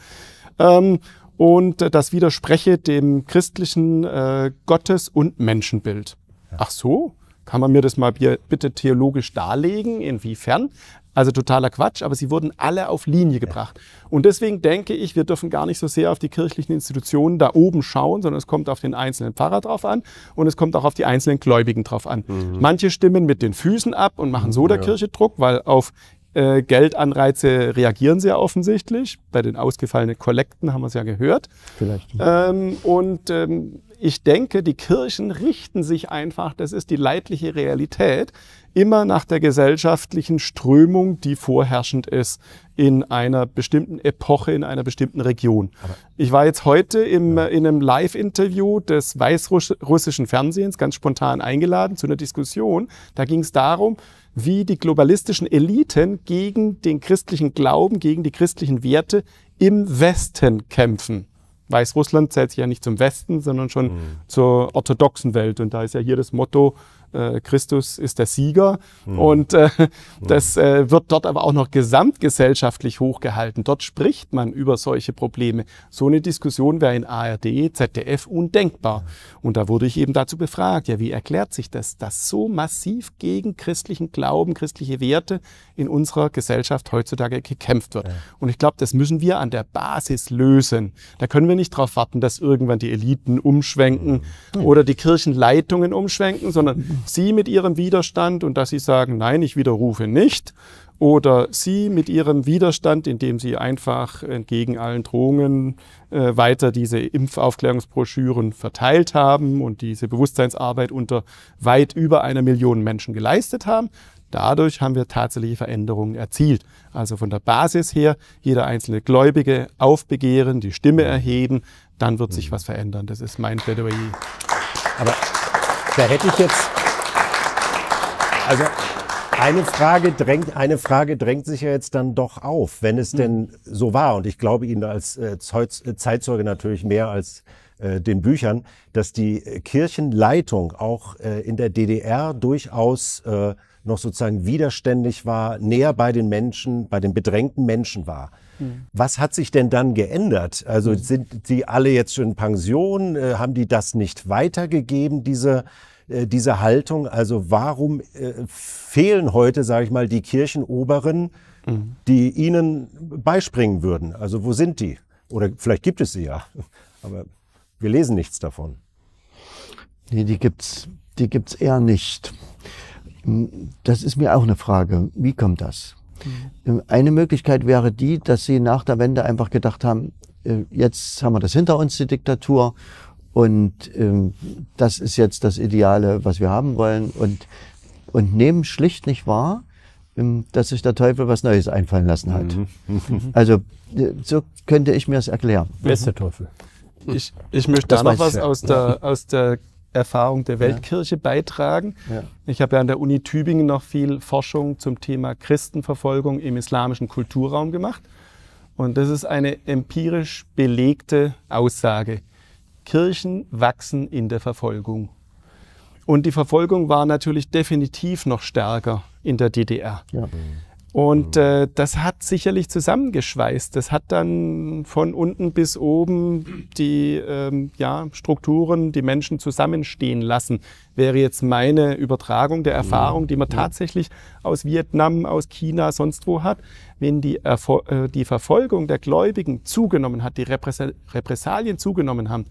Ähm, und äh, das widerspreche dem christlichen äh, Gottes- und Menschenbild. Ach so, kann man mir das mal bitte theologisch darlegen, inwiefern? Also totaler Quatsch, aber sie wurden alle auf Linie gebracht. Und deswegen denke ich, wir dürfen gar nicht so sehr auf die kirchlichen Institutionen da oben schauen, sondern es kommt auf den einzelnen Pfarrer drauf an und es kommt auch auf die einzelnen Gläubigen drauf an. Mhm. Manche stimmen mit den Füßen ab und machen so der ja. Kirche Druck, weil auf äh, Geldanreize reagieren sehr offensichtlich. Bei den ausgefallenen Kollekten haben wir es ja gehört. Vielleicht. Ähm, und ähm, ich denke, die Kirchen richten sich einfach, das ist die leidliche Realität, immer nach der gesellschaftlichen Strömung, die vorherrschend ist in einer bestimmten Epoche, in einer bestimmten Region. Aber ich war jetzt heute im, ja. Äh, in einem Live-Interview des weißrussischen Fernsehens ganz spontan eingeladen zu einer Diskussion. Da ging es darum, wie die globalistischen Eliten gegen den christlichen Glauben, gegen die christlichen Werte im Westen kämpfen. Weißrussland zählt sich ja nicht zum Westen, sondern schon mhm. zur orthodoxen Welt. Und da ist ja hier das Motto, äh, Christus ist der Sieger. Mhm. Und äh, hm. das äh, wird dort aber auch noch gesamtgesellschaftlich hochgehalten. Dort spricht man über solche Probleme. So eine Diskussion wäre in ARD, ZDF undenkbar. Und da wurde ich eben dazu befragt, ja, wie erklärt sich das, dass so massiv gegen christlichen Glauben, christliche Werte in unserer Gesellschaft heutzutage gekämpft wird. Und ich glaube, das müssen wir an der Basis lösen. Da können wir nicht darauf warten, dass irgendwann die Eliten umschwenken mhm. oder die Kirchenleitungen umschwenken, sondern Sie mit Ihrem Widerstand und dass Sie sagen, nein, ich widerrufe nicht. Oder Sie mit Ihrem Widerstand, indem Sie einfach entgegen äh, allen Drohungen äh, weiter diese Impfaufklärungsbroschüren verteilt haben und diese Bewusstseinsarbeit unter weit über einer Million Menschen geleistet haben. Dadurch haben wir tatsächliche Veränderungen erzielt. Also von der Basis her, jeder einzelne Gläubige aufbegehren, die Stimme erheben, dann wird sich mhm. was verändern. Das ist mein Plädoyer. Aber da hätte ich jetzt eine Frage drängt, eine Frage drängt sich ja jetzt dann doch auf, wenn es denn hm. so war. Und ich glaube Ihnen als äh, äh, Zeitzeuge natürlich mehr als äh, den Büchern, dass die Kirchenleitung auch äh, in der DDR durchaus äh, noch sozusagen widerständig war, näher bei den Menschen, bei den bedrängten Menschen war. Hm. Was hat sich denn dann geändert? Also hm. sind die alle jetzt schon in Pension? Äh, haben die das nicht weitergegeben, diese äh, diese Haltung. Also warum äh, fehlen heute, sage ich mal, die Kirchenoberen, mhm. die ihnen beispringen würden? Also wo sind die? Oder vielleicht gibt es sie ja, aber wir lesen nichts davon. Nee, die gibt's, die gibt's eher nicht. Das ist mir auch eine Frage. Wie kommt das? Mhm. Ähm, eine Möglichkeit wäre die, dass sie nach der Wende einfach gedacht haben, äh, jetzt haben wir das hinter uns, die Diktatur, und ähm, das ist jetzt das Ideale, was wir haben wollen. Und, und nehmen schlicht nicht wahr, ähm, dass sich der Teufel was Neues einfallen lassen hat. Mhm. Also äh, so könnte ich mir das erklären. Mhm. Wer ist der Teufel? Ich, ich möchte das da noch was aus der, aus der Erfahrung der Weltkirche ja. beitragen. Ja. Ich habe ja an der Uni Tübingen noch viel Forschung zum Thema Christenverfolgung im islamischen Kulturraum gemacht. Und das ist eine empirisch belegte Aussage. Kirchen wachsen in der Verfolgung. Und die Verfolgung war natürlich definitiv noch stärker in der DDR. Ja. Und mhm. äh, das hat sicherlich zusammengeschweißt. Das hat dann von unten bis oben die ähm, ja, Strukturen, die Menschen zusammenstehen lassen, wäre jetzt meine Übertragung der mhm. Erfahrung, die man mhm. tatsächlich aus Vietnam, aus China, sonst wo hat. Wenn die, Erfol äh, die Verfolgung der Gläubigen zugenommen hat, die Repress Repressalien zugenommen haben,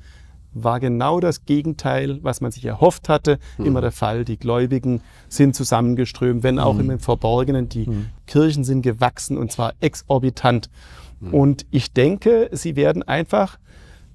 war genau das Gegenteil, was man sich erhofft hatte, mhm. immer der Fall. Die Gläubigen sind zusammengeströmt, wenn auch mhm. im Verborgenen. Die mhm. Kirchen sind gewachsen und zwar exorbitant. Hm. Und ich denke, sie werden einfach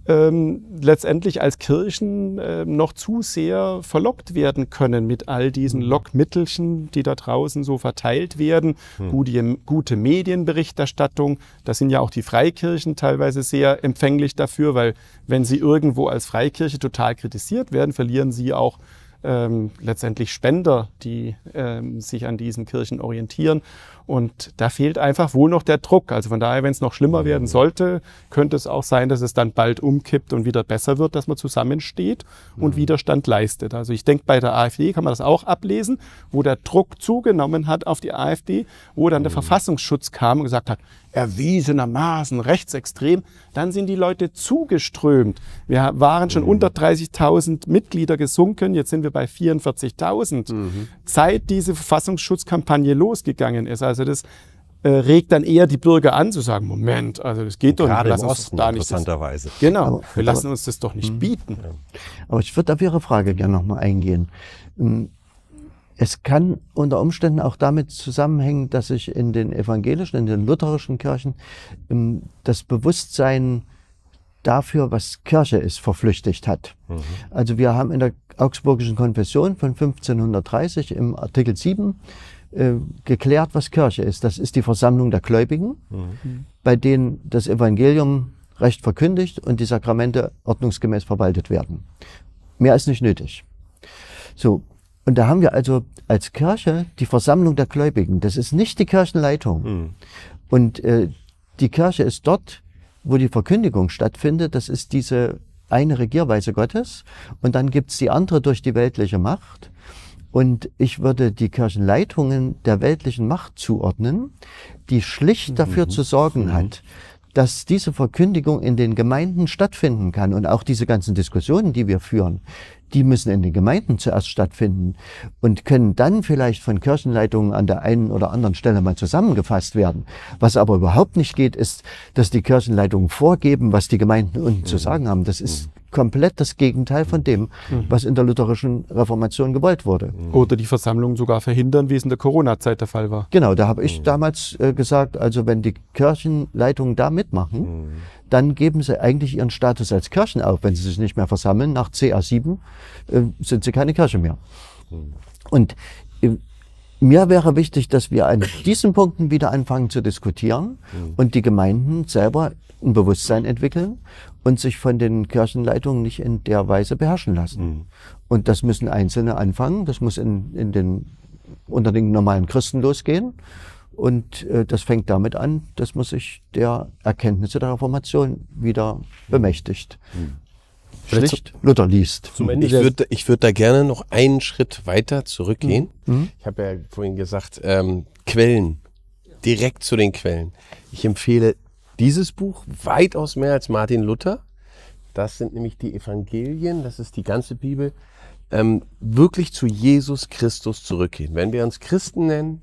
ähm, letztendlich als Kirchen äh, noch zu sehr verlockt werden können mit all diesen hm. Lockmittelchen, die da draußen so verteilt werden. Hm. Gute, gute, Medienberichterstattung, da sind ja auch die Freikirchen teilweise sehr empfänglich dafür, weil wenn sie irgendwo als Freikirche total kritisiert werden, verlieren sie auch ähm, letztendlich Spender, die ähm, sich an diesen Kirchen orientieren. Und da fehlt einfach wohl noch der Druck. Also von daher, wenn es noch schlimmer werden mhm. sollte, könnte es auch sein, dass es dann bald umkippt und wieder besser wird, dass man zusammensteht und mhm. Widerstand leistet. Also ich denke, bei der AfD kann man das auch ablesen, wo der Druck zugenommen hat auf die AfD, wo dann mhm. der Verfassungsschutz kam und gesagt hat, erwiesenermaßen rechtsextrem, dann sind die Leute zugeströmt. Wir waren schon mhm. unter 30.000 Mitglieder gesunken, jetzt sind wir bei 44.000. Mhm. Seit diese Verfassungsschutzkampagne losgegangen ist, also also das äh, regt dann eher die Bürger an zu sagen, Moment, also das geht doch nicht. Wir lassen uns Osten, da nicht interessanterweise. Das, genau, aber, wir lassen aber, uns das doch nicht mh. bieten. Aber ich würde auf Ihre Frage gerne nochmal eingehen. Ähm, es kann unter Umständen auch damit zusammenhängen, dass sich in den evangelischen, in den lutherischen Kirchen ähm, das Bewusstsein dafür, was Kirche ist, verflüchtigt hat. Mhm. Also wir haben in der Augsburgischen Konfession von 1530 im Artikel 7 äh, geklärt, was Kirche ist. Das ist die Versammlung der Gläubigen, mhm. bei denen das Evangelium recht verkündigt und die Sakramente ordnungsgemäß verwaltet werden. Mehr ist nicht nötig. So. Und da haben wir also als Kirche die Versammlung der Gläubigen. Das ist nicht die Kirchenleitung. Mhm. Und äh, die Kirche ist dort, wo die Verkündigung stattfindet. Das ist diese eine Regierweise Gottes. Und dann gibt's die andere durch die weltliche Macht. Und ich würde die Kirchenleitungen der weltlichen Macht zuordnen, die schlicht dafür mhm. zu sorgen mhm. hat, dass diese Verkündigung in den Gemeinden stattfinden kann. Und auch diese ganzen Diskussionen, die wir führen, die müssen in den Gemeinden zuerst stattfinden und können dann vielleicht von Kirchenleitungen an der einen oder anderen Stelle mal zusammengefasst werden. Was aber überhaupt nicht geht, ist, dass die Kirchenleitungen vorgeben, was die Gemeinden unten zu mhm. sagen haben. Das ist mhm komplett das Gegenteil von dem, mhm. was in der lutherischen Reformation gewollt wurde. Mhm. Oder die Versammlung sogar verhindern, wie es in der Corona-Zeit der Fall war. Genau, da habe ich mhm. damals äh, gesagt, also wenn die Kirchenleitungen da mitmachen, dann geben sie eigentlich ihren Status als Kirchen auf. Wenn sie sich nicht mehr versammeln, nach CA7 äh, sind sie keine Kirche mehr. Und äh, mir wäre wichtig, dass wir an diesen Punkten wieder anfangen zu diskutieren und die Gemeinden selber ein Bewusstsein entwickeln und sich von den Kirchenleitungen nicht in der Weise beherrschen lassen. Mhm. Und das müssen Einzelne anfangen, das muss in, in den, unter den normalen Christen losgehen. Und äh, das fängt damit an, dass man sich der Erkenntnisse der Reformation wieder bemächtigt. Mhm. Schlicht Luther liest. ich würde ich würd da gerne noch einen Schritt weiter zurückgehen. Mhm. mhm. Ich habe ja vorhin gesagt, ähm, Quellen. Direkt zu den Quellen. Ich empfehle dieses Buch weitaus mehr als Martin Luther. Das sind nämlich die Evangelien, das ist die ganze Bibel, ähm, wirklich zu Jesus Christus zurückgehen. Wenn wir uns Christen nennen,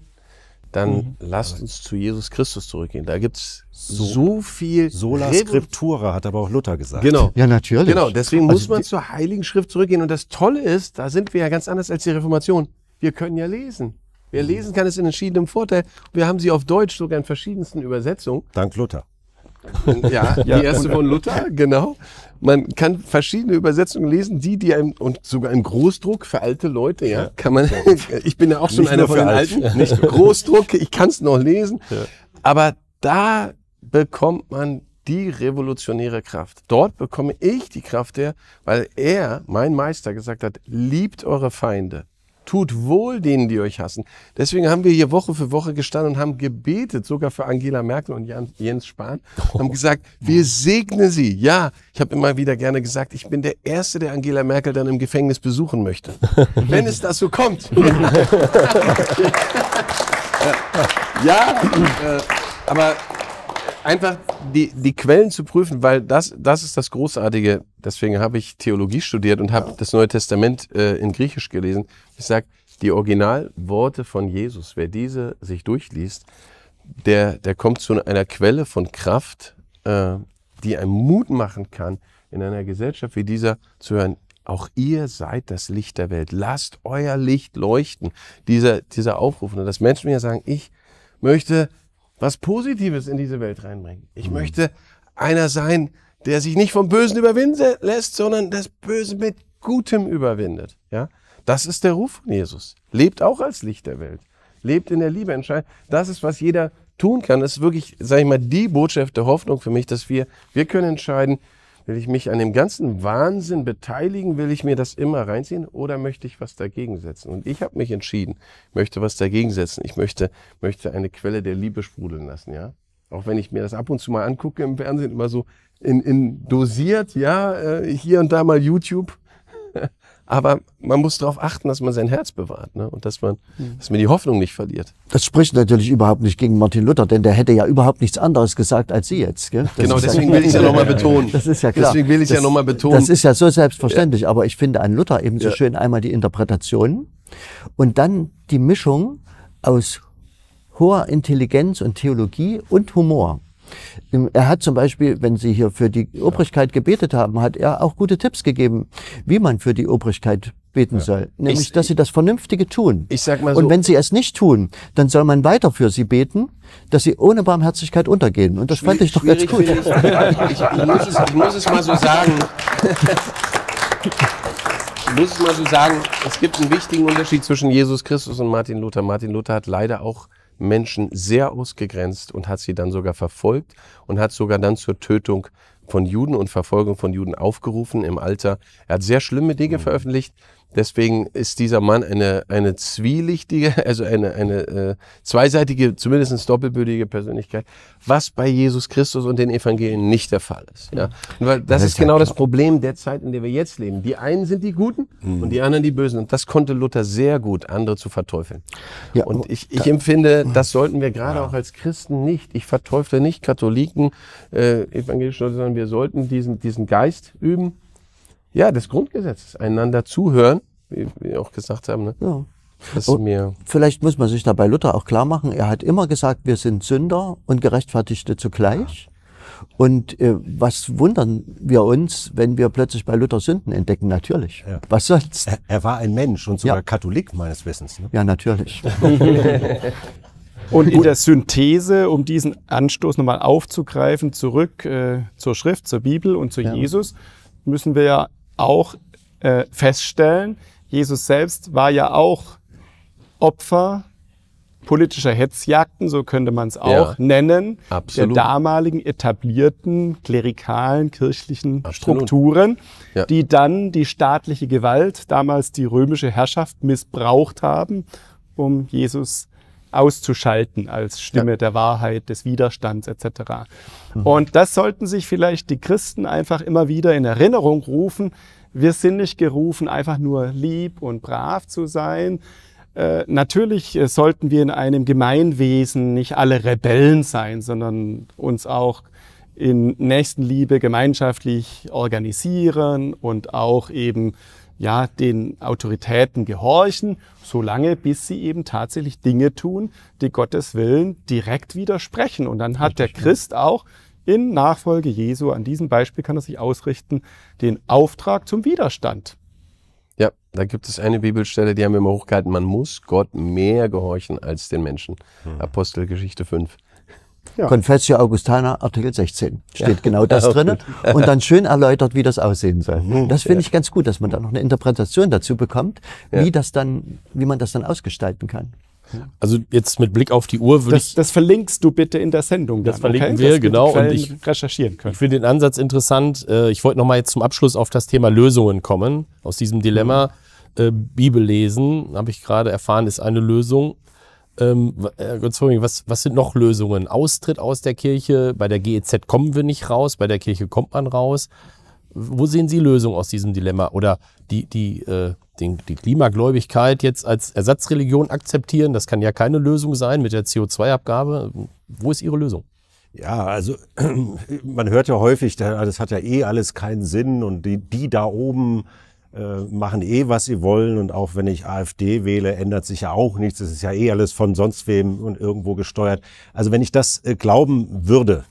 dann mhm. lasst uns zu Jesus Christus zurückgehen. Da gibt's so, so viel. Sola Revo Scriptura hat aber auch Luther gesagt. Genau. Ja, natürlich. Genau, deswegen also muss man zur Heiligen Schrift zurückgehen. Und das Tolle ist, da sind wir ja ganz anders als die Reformation. Wir können ja lesen. Wer mhm. lesen kann, ist in entschiedenem Vorteil. Wir haben sie auf Deutsch sogar in verschiedensten Übersetzungen. Dank Luther. Ja, ja, die erste von Luther, genau. Man kann verschiedene Übersetzungen lesen, die, die einem, und sogar im Großdruck für alte Leute, ja, ja. kann man, ich bin ja auch schon Nicht einer von den alt. Alten, Nicht Großdruck, ich kann es noch lesen, ja. aber da bekommt man die revolutionäre Kraft. Dort bekomme ich die Kraft her, weil er, mein Meister, gesagt hat, liebt eure Feinde. Tut wohl denen, die euch hassen. Deswegen haben wir hier Woche für Woche gestanden und haben gebetet, sogar für Angela Merkel und Jens Spahn. Oh. Haben gesagt, wir segnen sie. Ja, ich habe immer wieder gerne gesagt, ich bin der Erste, der Angela Merkel dann im Gefängnis besuchen möchte. wenn es dazu kommt. ja, äh, aber einfach die, die Quellen zu prüfen, weil das, das ist das Großartige. Deswegen habe ich Theologie studiert und habe das Neue Testament äh, in Griechisch gelesen. Ich sage, die Originalworte von Jesus, wer diese sich durchliest, der, der kommt zu einer Quelle von Kraft, äh, die einem Mut machen kann, in einer Gesellschaft wie dieser zu hören, auch ihr seid das Licht der Welt. Lasst euer Licht leuchten. Dieser, dieser Aufruf, dass Menschen mir sagen, ich möchte was Positives in diese Welt reinbringen. Ich mhm. möchte einer sein, der sich nicht vom Bösen überwinden lässt, sondern das Böse mit Gutem überwindet. Ja, das ist der Ruf von Jesus. Lebt auch als Licht der Welt. Lebt in der Liebe. Entscheidet. Das ist, was jeder tun kann. Das ist wirklich, sage ich mal, die Botschaft der Hoffnung für mich, dass wir, wir können entscheiden, Will ich mich an dem ganzen Wahnsinn beteiligen? Will ich mir das immer reinziehen? Oder möchte ich was dagegen setzen? Und ich habe mich entschieden, möchte was dagegen setzen. Ich möchte, möchte eine Quelle der Liebe sprudeln lassen, ja. Auch wenn ich mir das ab und zu mal angucke im Fernsehen, immer so in, in dosiert, ja, äh, hier und da mal YouTube aber man muss darauf achten, dass man sein Herz bewahrt ne? und dass man, mhm. dass man die Hoffnung nicht verliert. Das spricht natürlich überhaupt nicht gegen Martin Luther, denn der hätte ja überhaupt nichts anderes gesagt als Sie jetzt. Gell? Genau, deswegen ja, will ich es ja nochmal betonen. Das ist ja klar. Deswegen will ich es ja nochmal betonen. Das ist ja so selbstverständlich, ja. aber ich finde an Luther eben so ja. schön einmal die Interpretation und dann die Mischung aus hoher Intelligenz und Theologie und Humor. Er hat zum Beispiel, wenn Sie hier für die Obrigkeit gebetet haben, hat er auch gute Tipps gegeben, wie man für die Obrigkeit beten ja. soll. Nämlich, ich, dass sie das Vernünftige tun. Ich sag mal so, und wenn sie es nicht tun, dann soll man weiter für sie beten, dass sie ohne Barmherzigkeit untergehen. Und das fand ich doch ganz gut. Ich, ich, muss es, ich muss es mal so sagen. Ich muss es mal so sagen, es gibt einen wichtigen Unterschied zwischen Jesus Christus und Martin Luther. Martin Luther hat leider auch Menschen sehr ausgegrenzt und hat sie dann sogar verfolgt und hat sogar dann zur Tötung von Juden und Verfolgung von Juden aufgerufen im Alter. Er hat sehr schlimme Dinge mhm. veröffentlicht. Deswegen ist dieser Mann eine, eine zwielichtige, also eine, eine äh, zweiseitige, zumindest doppelbürdige Persönlichkeit, was bei Jesus Christus und den Evangelien nicht der Fall ist. Ja? Und weil das, das ist, ist genau klar. das Problem der Zeit, in der wir jetzt leben. Die einen sind die Guten mhm. und die mhm. anderen die Bösen. Und das konnte Luther sehr gut, andere zu verteufeln. Ja, und oh, ich, ich empfinde, mhm. das sollten wir gerade ja. auch als Christen nicht. Ich verteufle nicht Katholiken, äh, Leute, sondern wir sollten diesen, diesen Geist üben ja, des Grundgesetzes, einander zuhören, wie wir auch gesagt haben. Ne? Ja. Das ist mir vielleicht muss man sich da bei Luther auch klar machen, er hat immer gesagt, wir sind Sünder und Gerechtfertigte zugleich. Ja. Und äh, was wundern wir uns, wenn wir plötzlich bei Luther Sünden entdecken? Natürlich. Ja. Was sonst? Er, er, war ein Mensch und sogar ja. Katholik meines Wissens. Ne? Ja, natürlich. und in der Synthese, um diesen Anstoß nochmal aufzugreifen, zurück äh, zur Schrift, zur Bibel und zu ja. Jesus, müssen wir ja auch äh, feststellen, Jesus selbst war ja auch Opfer politischer Hetzjagden, so könnte man es auch ja, nennen, absolut. der damaligen etablierten klerikalen kirchlichen absolut. Strukturen, ja. die dann die staatliche Gewalt, damals die römische Herrschaft, missbraucht haben, um Jesus auszuschalten als Stimme ja. der Wahrheit, des Widerstands etc. Mhm. Und das sollten sich vielleicht die Christen einfach immer wieder in Erinnerung rufen. Wir sind nicht gerufen, einfach nur lieb und brav zu sein. Äh, natürlich äh, sollten wir in einem Gemeinwesen nicht alle Rebellen sein, sondern uns auch in Nächstenliebe gemeinschaftlich organisieren und auch eben ja, den Autoritäten gehorchen, solange bis sie eben tatsächlich Dinge tun, die Gottes Willen direkt widersprechen. Und dann hat der Christ auch in Nachfolge Jesu, an diesem Beispiel kann er sich ausrichten, den Auftrag zum Widerstand. Ja, da gibt es eine Bibelstelle, die haben wir immer hochgehalten, man muss Gott mehr gehorchen als den Menschen. Hm. Apostelgeschichte 5. Ja. Confessio Augustana, Artikel 16. Steht ja. genau das ja, drin. Und dann schön erläutert, wie das aussehen soll. Mhm. Das finde ich ganz gut, dass man da noch eine Interpretation dazu bekommt, wie das dann, wie man das dann ausgestalten kann. Also jetzt mit Blick auf die Uhr würde das, ich. Das verlinkst du bitte in der Sendung. Dann, das verlinken okay? wir, das genau. Und ich recherchieren können. Ich finde den Ansatz interessant. Äh, ich wollte nochmal jetzt zum Abschluss auf das Thema Lösungen kommen. Aus diesem Dilemma. Mhm. Äh, Bibel lesen, habe ich gerade erfahren, ist eine Lösung. Ähm, äh, was, was sind noch Lösungen? Austritt aus der Kirche, bei der GEZ kommen wir nicht raus, bei der Kirche kommt man raus. Wo sehen Sie Lösungen aus diesem Dilemma? Oder die, die, äh, den, die Klimagläubigkeit jetzt als Ersatzreligion akzeptieren, das kann ja keine Lösung sein mit der CO2-Abgabe. Wo ist Ihre Lösung? Ja, also man hört ja häufig, das hat ja eh alles keinen Sinn und die, die da oben äh, machen eh, was sie wollen. Und auch wenn ich AfD wähle, ändert sich ja auch nichts. Es ist ja eh alles von sonst wem und irgendwo gesteuert. Also wenn ich das äh, glauben würde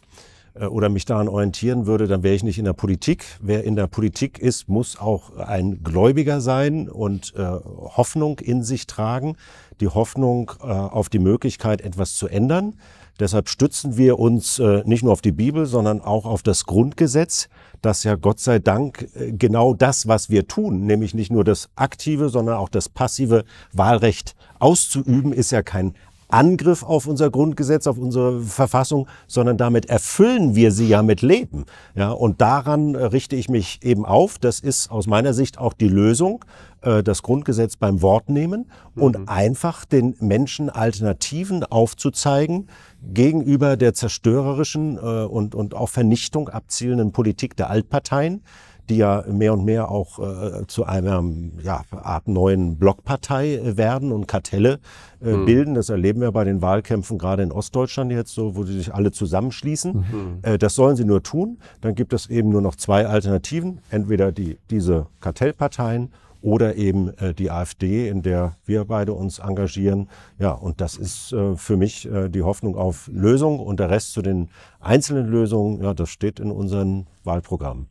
äh, oder mich daran orientieren würde, dann wäre ich nicht in der Politik. Wer in der Politik ist, muss auch ein Gläubiger sein und äh, Hoffnung in sich tragen. Die Hoffnung äh, auf die Möglichkeit, etwas zu ändern Deshalb stützen wir uns äh, nicht nur auf die Bibel, sondern auch auf das Grundgesetz, das ja Gott sei Dank äh, genau das, was wir tun, nämlich nicht nur das aktive, sondern auch das passive Wahlrecht auszuüben, ist ja kein Angriff auf unser Grundgesetz, auf unsere Verfassung, sondern damit erfüllen wir sie ja mit Leben. Ja, und daran äh, richte ich mich eben auf. Das ist aus meiner Sicht auch die Lösung, äh, das Grundgesetz beim Wort nehmen und mhm. einfach den Menschen Alternativen aufzuzeigen gegenüber der zerstörerischen äh, und, und auf Vernichtung abzielenden Politik der Altparteien die ja mehr und mehr auch äh, zu einer ja, Art neuen Blockpartei äh, werden und Kartelle äh, mhm. bilden. Das erleben wir bei den Wahlkämpfen gerade in Ostdeutschland jetzt so, wo sie sich alle zusammenschließen. Mhm. Äh, das sollen sie nur tun. Dann gibt es eben nur noch zwei Alternativen. Entweder die, diese Kartellparteien oder eben äh, die AfD, in der wir beide uns engagieren. Ja, und das ist äh, für mich äh, die Hoffnung auf Lösung und der Rest zu den einzelnen Lösungen, ja, das steht in unseren Wahlprogrammen.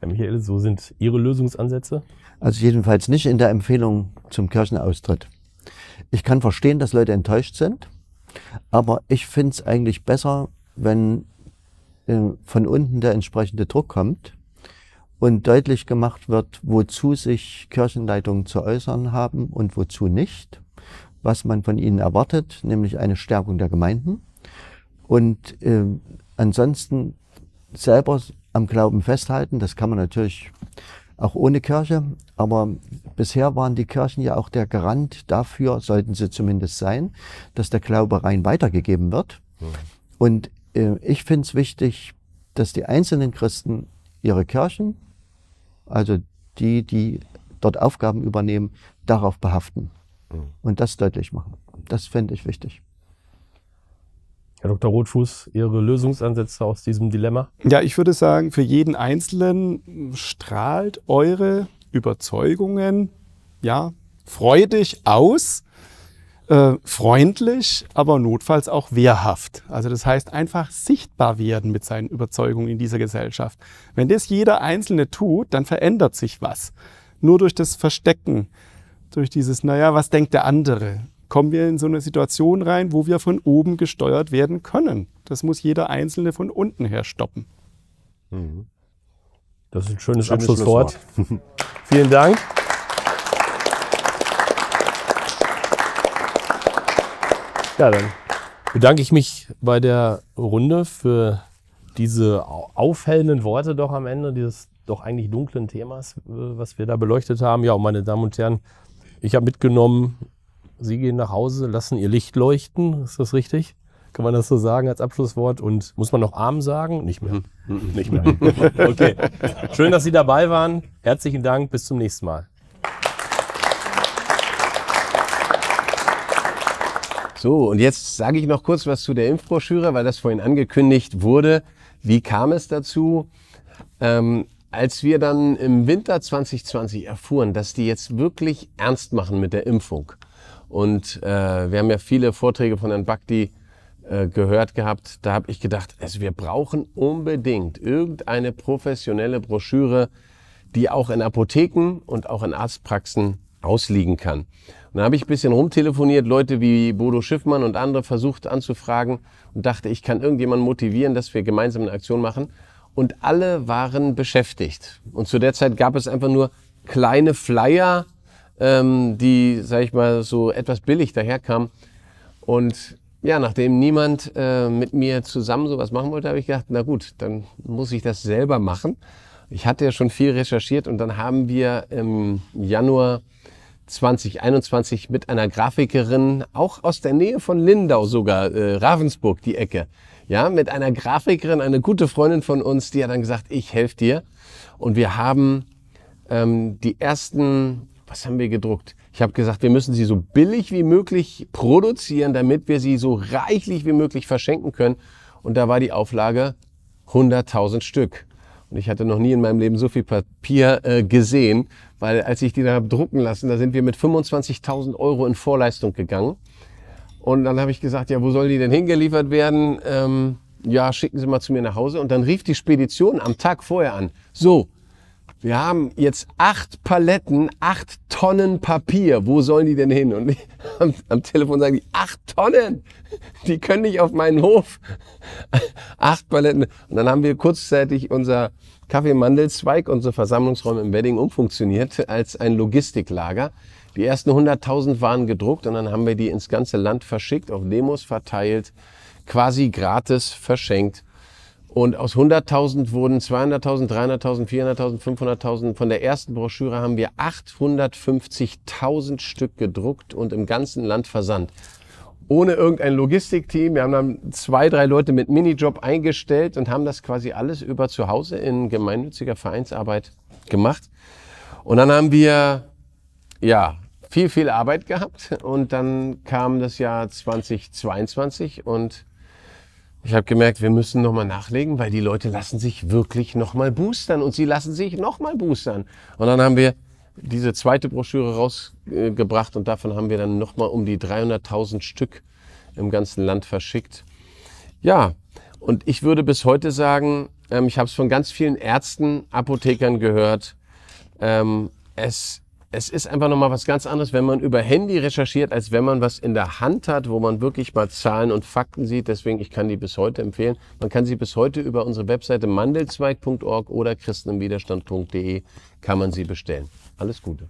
Herr Michael, so sind Ihre Lösungsansätze? Also jedenfalls nicht in der Empfehlung zum Kirchenaustritt. Ich kann verstehen, dass Leute enttäuscht sind, aber ich finde es eigentlich besser, wenn äh, von unten der entsprechende Druck kommt und deutlich gemacht wird, wozu sich Kirchenleitungen zu äußern haben und wozu nicht, was man von ihnen erwartet, nämlich eine Stärkung der Gemeinden. Und äh, ansonsten selber am Glauben festhalten. Das kann man natürlich auch ohne Kirche. Aber bisher waren die Kirchen ja auch der Garant dafür, sollten sie zumindest sein, dass der Glaube rein weitergegeben wird. Mhm. Und äh, ich finde es wichtig, dass die einzelnen Christen ihre Kirchen, also die, die dort Aufgaben übernehmen, darauf behaften mhm. und das deutlich machen. Das finde ich wichtig. Herr Dr. Rotfuß, Ihre Lösungsansätze aus diesem Dilemma? Ja, ich würde sagen, für jeden Einzelnen strahlt eure Überzeugungen ja freudig aus, äh, freundlich, aber notfalls auch wehrhaft. Also das heißt einfach sichtbar werden mit seinen Überzeugungen in dieser Gesellschaft. Wenn das jeder Einzelne tut, dann verändert sich was. Nur durch das Verstecken, durch dieses, naja, was denkt der andere? kommen wir in so eine Situation rein, wo wir von oben gesteuert werden können. Das muss jeder Einzelne von unten her stoppen. Mhm. Das ist ein schönes, schönes Abschlusswort. Vielen Dank. Ja, dann bedanke ich mich bei der Runde für diese aufhellenden Worte doch am Ende dieses doch eigentlich dunklen Themas, äh, was wir da beleuchtet haben. Ja, und meine Damen und Herren, ich habe mitgenommen, Sie gehen nach Hause, lassen Ihr Licht leuchten, ist das richtig? Kann man das so sagen als Abschlusswort? Und muss man noch Arm sagen? Nicht mehr. Mhm. Mhm. Nicht mehr. okay. Schön, dass Sie dabei waren. Herzlichen Dank. Bis zum nächsten Mal. So, und jetzt sage ich noch kurz was zu der Impfbroschüre, weil das vorhin angekündigt wurde. Wie kam es dazu? Ähm, als wir dann im Winter 2020 erfuhren, dass die jetzt wirklich ernst machen mit der Impfung, und äh, wir haben ja viele Vorträge von Herrn Bakti äh, gehört gehabt. Da habe ich gedacht, also wir brauchen unbedingt irgendeine professionelle Broschüre, die auch in Apotheken und auch in Arztpraxen ausliegen kann. Und da habe ich ein bisschen rumtelefoniert, Leute wie Bodo Schiffmann und andere versucht anzufragen und dachte, ich kann irgendjemanden motivieren, dass wir gemeinsam eine Aktion machen. Und alle waren beschäftigt. Und zu der Zeit gab es einfach nur kleine Flyer ähm, die, sag ich mal, so etwas billig daherkam. Und ja, nachdem niemand äh, mit mir zusammen sowas machen wollte, habe ich gedacht, na gut, dann muss ich das selber machen. Ich hatte ja schon viel recherchiert und dann haben wir im Januar 2021 mit einer Grafikerin, auch aus der Nähe von Lindau sogar, äh, Ravensburg, die Ecke, ja, mit einer Grafikerin, eine gute Freundin von uns, die hat dann gesagt, ich helfe dir. Und wir haben ähm, die ersten was haben wir gedruckt? Ich habe gesagt, wir müssen sie so billig wie möglich produzieren, damit wir sie so reichlich wie möglich verschenken können. Und da war die Auflage 100.000 Stück. Und ich hatte noch nie in meinem Leben so viel Papier äh, gesehen, weil als ich die dann habe drucken lassen, da sind wir mit 25.000 Euro in Vorleistung gegangen. Und dann habe ich gesagt, ja, wo soll die denn hingeliefert werden? Ähm, ja, schicken Sie mal zu mir nach Hause. Und dann rief die Spedition am Tag vorher an. So, wir haben jetzt acht Paletten, acht Tonnen Papier. Wo sollen die denn hin? Und am, am, Telefon sagen die, acht Tonnen! Die können nicht auf meinen Hof. Acht Paletten. Und dann haben wir kurzzeitig unser Kaffee Mandelzweig, unsere Versammlungsräume im Wedding umfunktioniert als ein Logistiklager. Die ersten 100.000 waren gedruckt und dann haben wir die ins ganze Land verschickt, auf Demos verteilt, quasi gratis verschenkt. Und aus 100.000 wurden 200.000, 300.000, 400.000, 500.000. Von der ersten Broschüre haben wir 850.000 Stück gedruckt und im ganzen Land versandt. Ohne irgendein Logistikteam. Wir haben dann zwei, drei Leute mit Minijob eingestellt und haben das quasi alles über zu Hause in gemeinnütziger Vereinsarbeit gemacht. Und dann haben wir, ja, viel, viel Arbeit gehabt. Und dann kam das Jahr 2022 und ich habe gemerkt, wir müssen nochmal nachlegen, weil die Leute lassen sich wirklich nochmal boostern und sie lassen sich nochmal boostern. Und dann haben wir diese zweite Broschüre rausgebracht und davon haben wir dann nochmal um die 300.000 Stück im ganzen Land verschickt. Ja, und ich würde bis heute sagen, ähm, ich habe es von ganz vielen Ärzten, Apothekern gehört, ähm, es es ist einfach nochmal was ganz anderes, wenn man über Handy recherchiert, als wenn man was in der Hand hat, wo man wirklich mal Zahlen und Fakten sieht. Deswegen, ich kann die bis heute empfehlen. Man kann sie bis heute über unsere Webseite mandelzweig.org oder christenimwiderstand.de kann man sie bestellen. Alles Gute.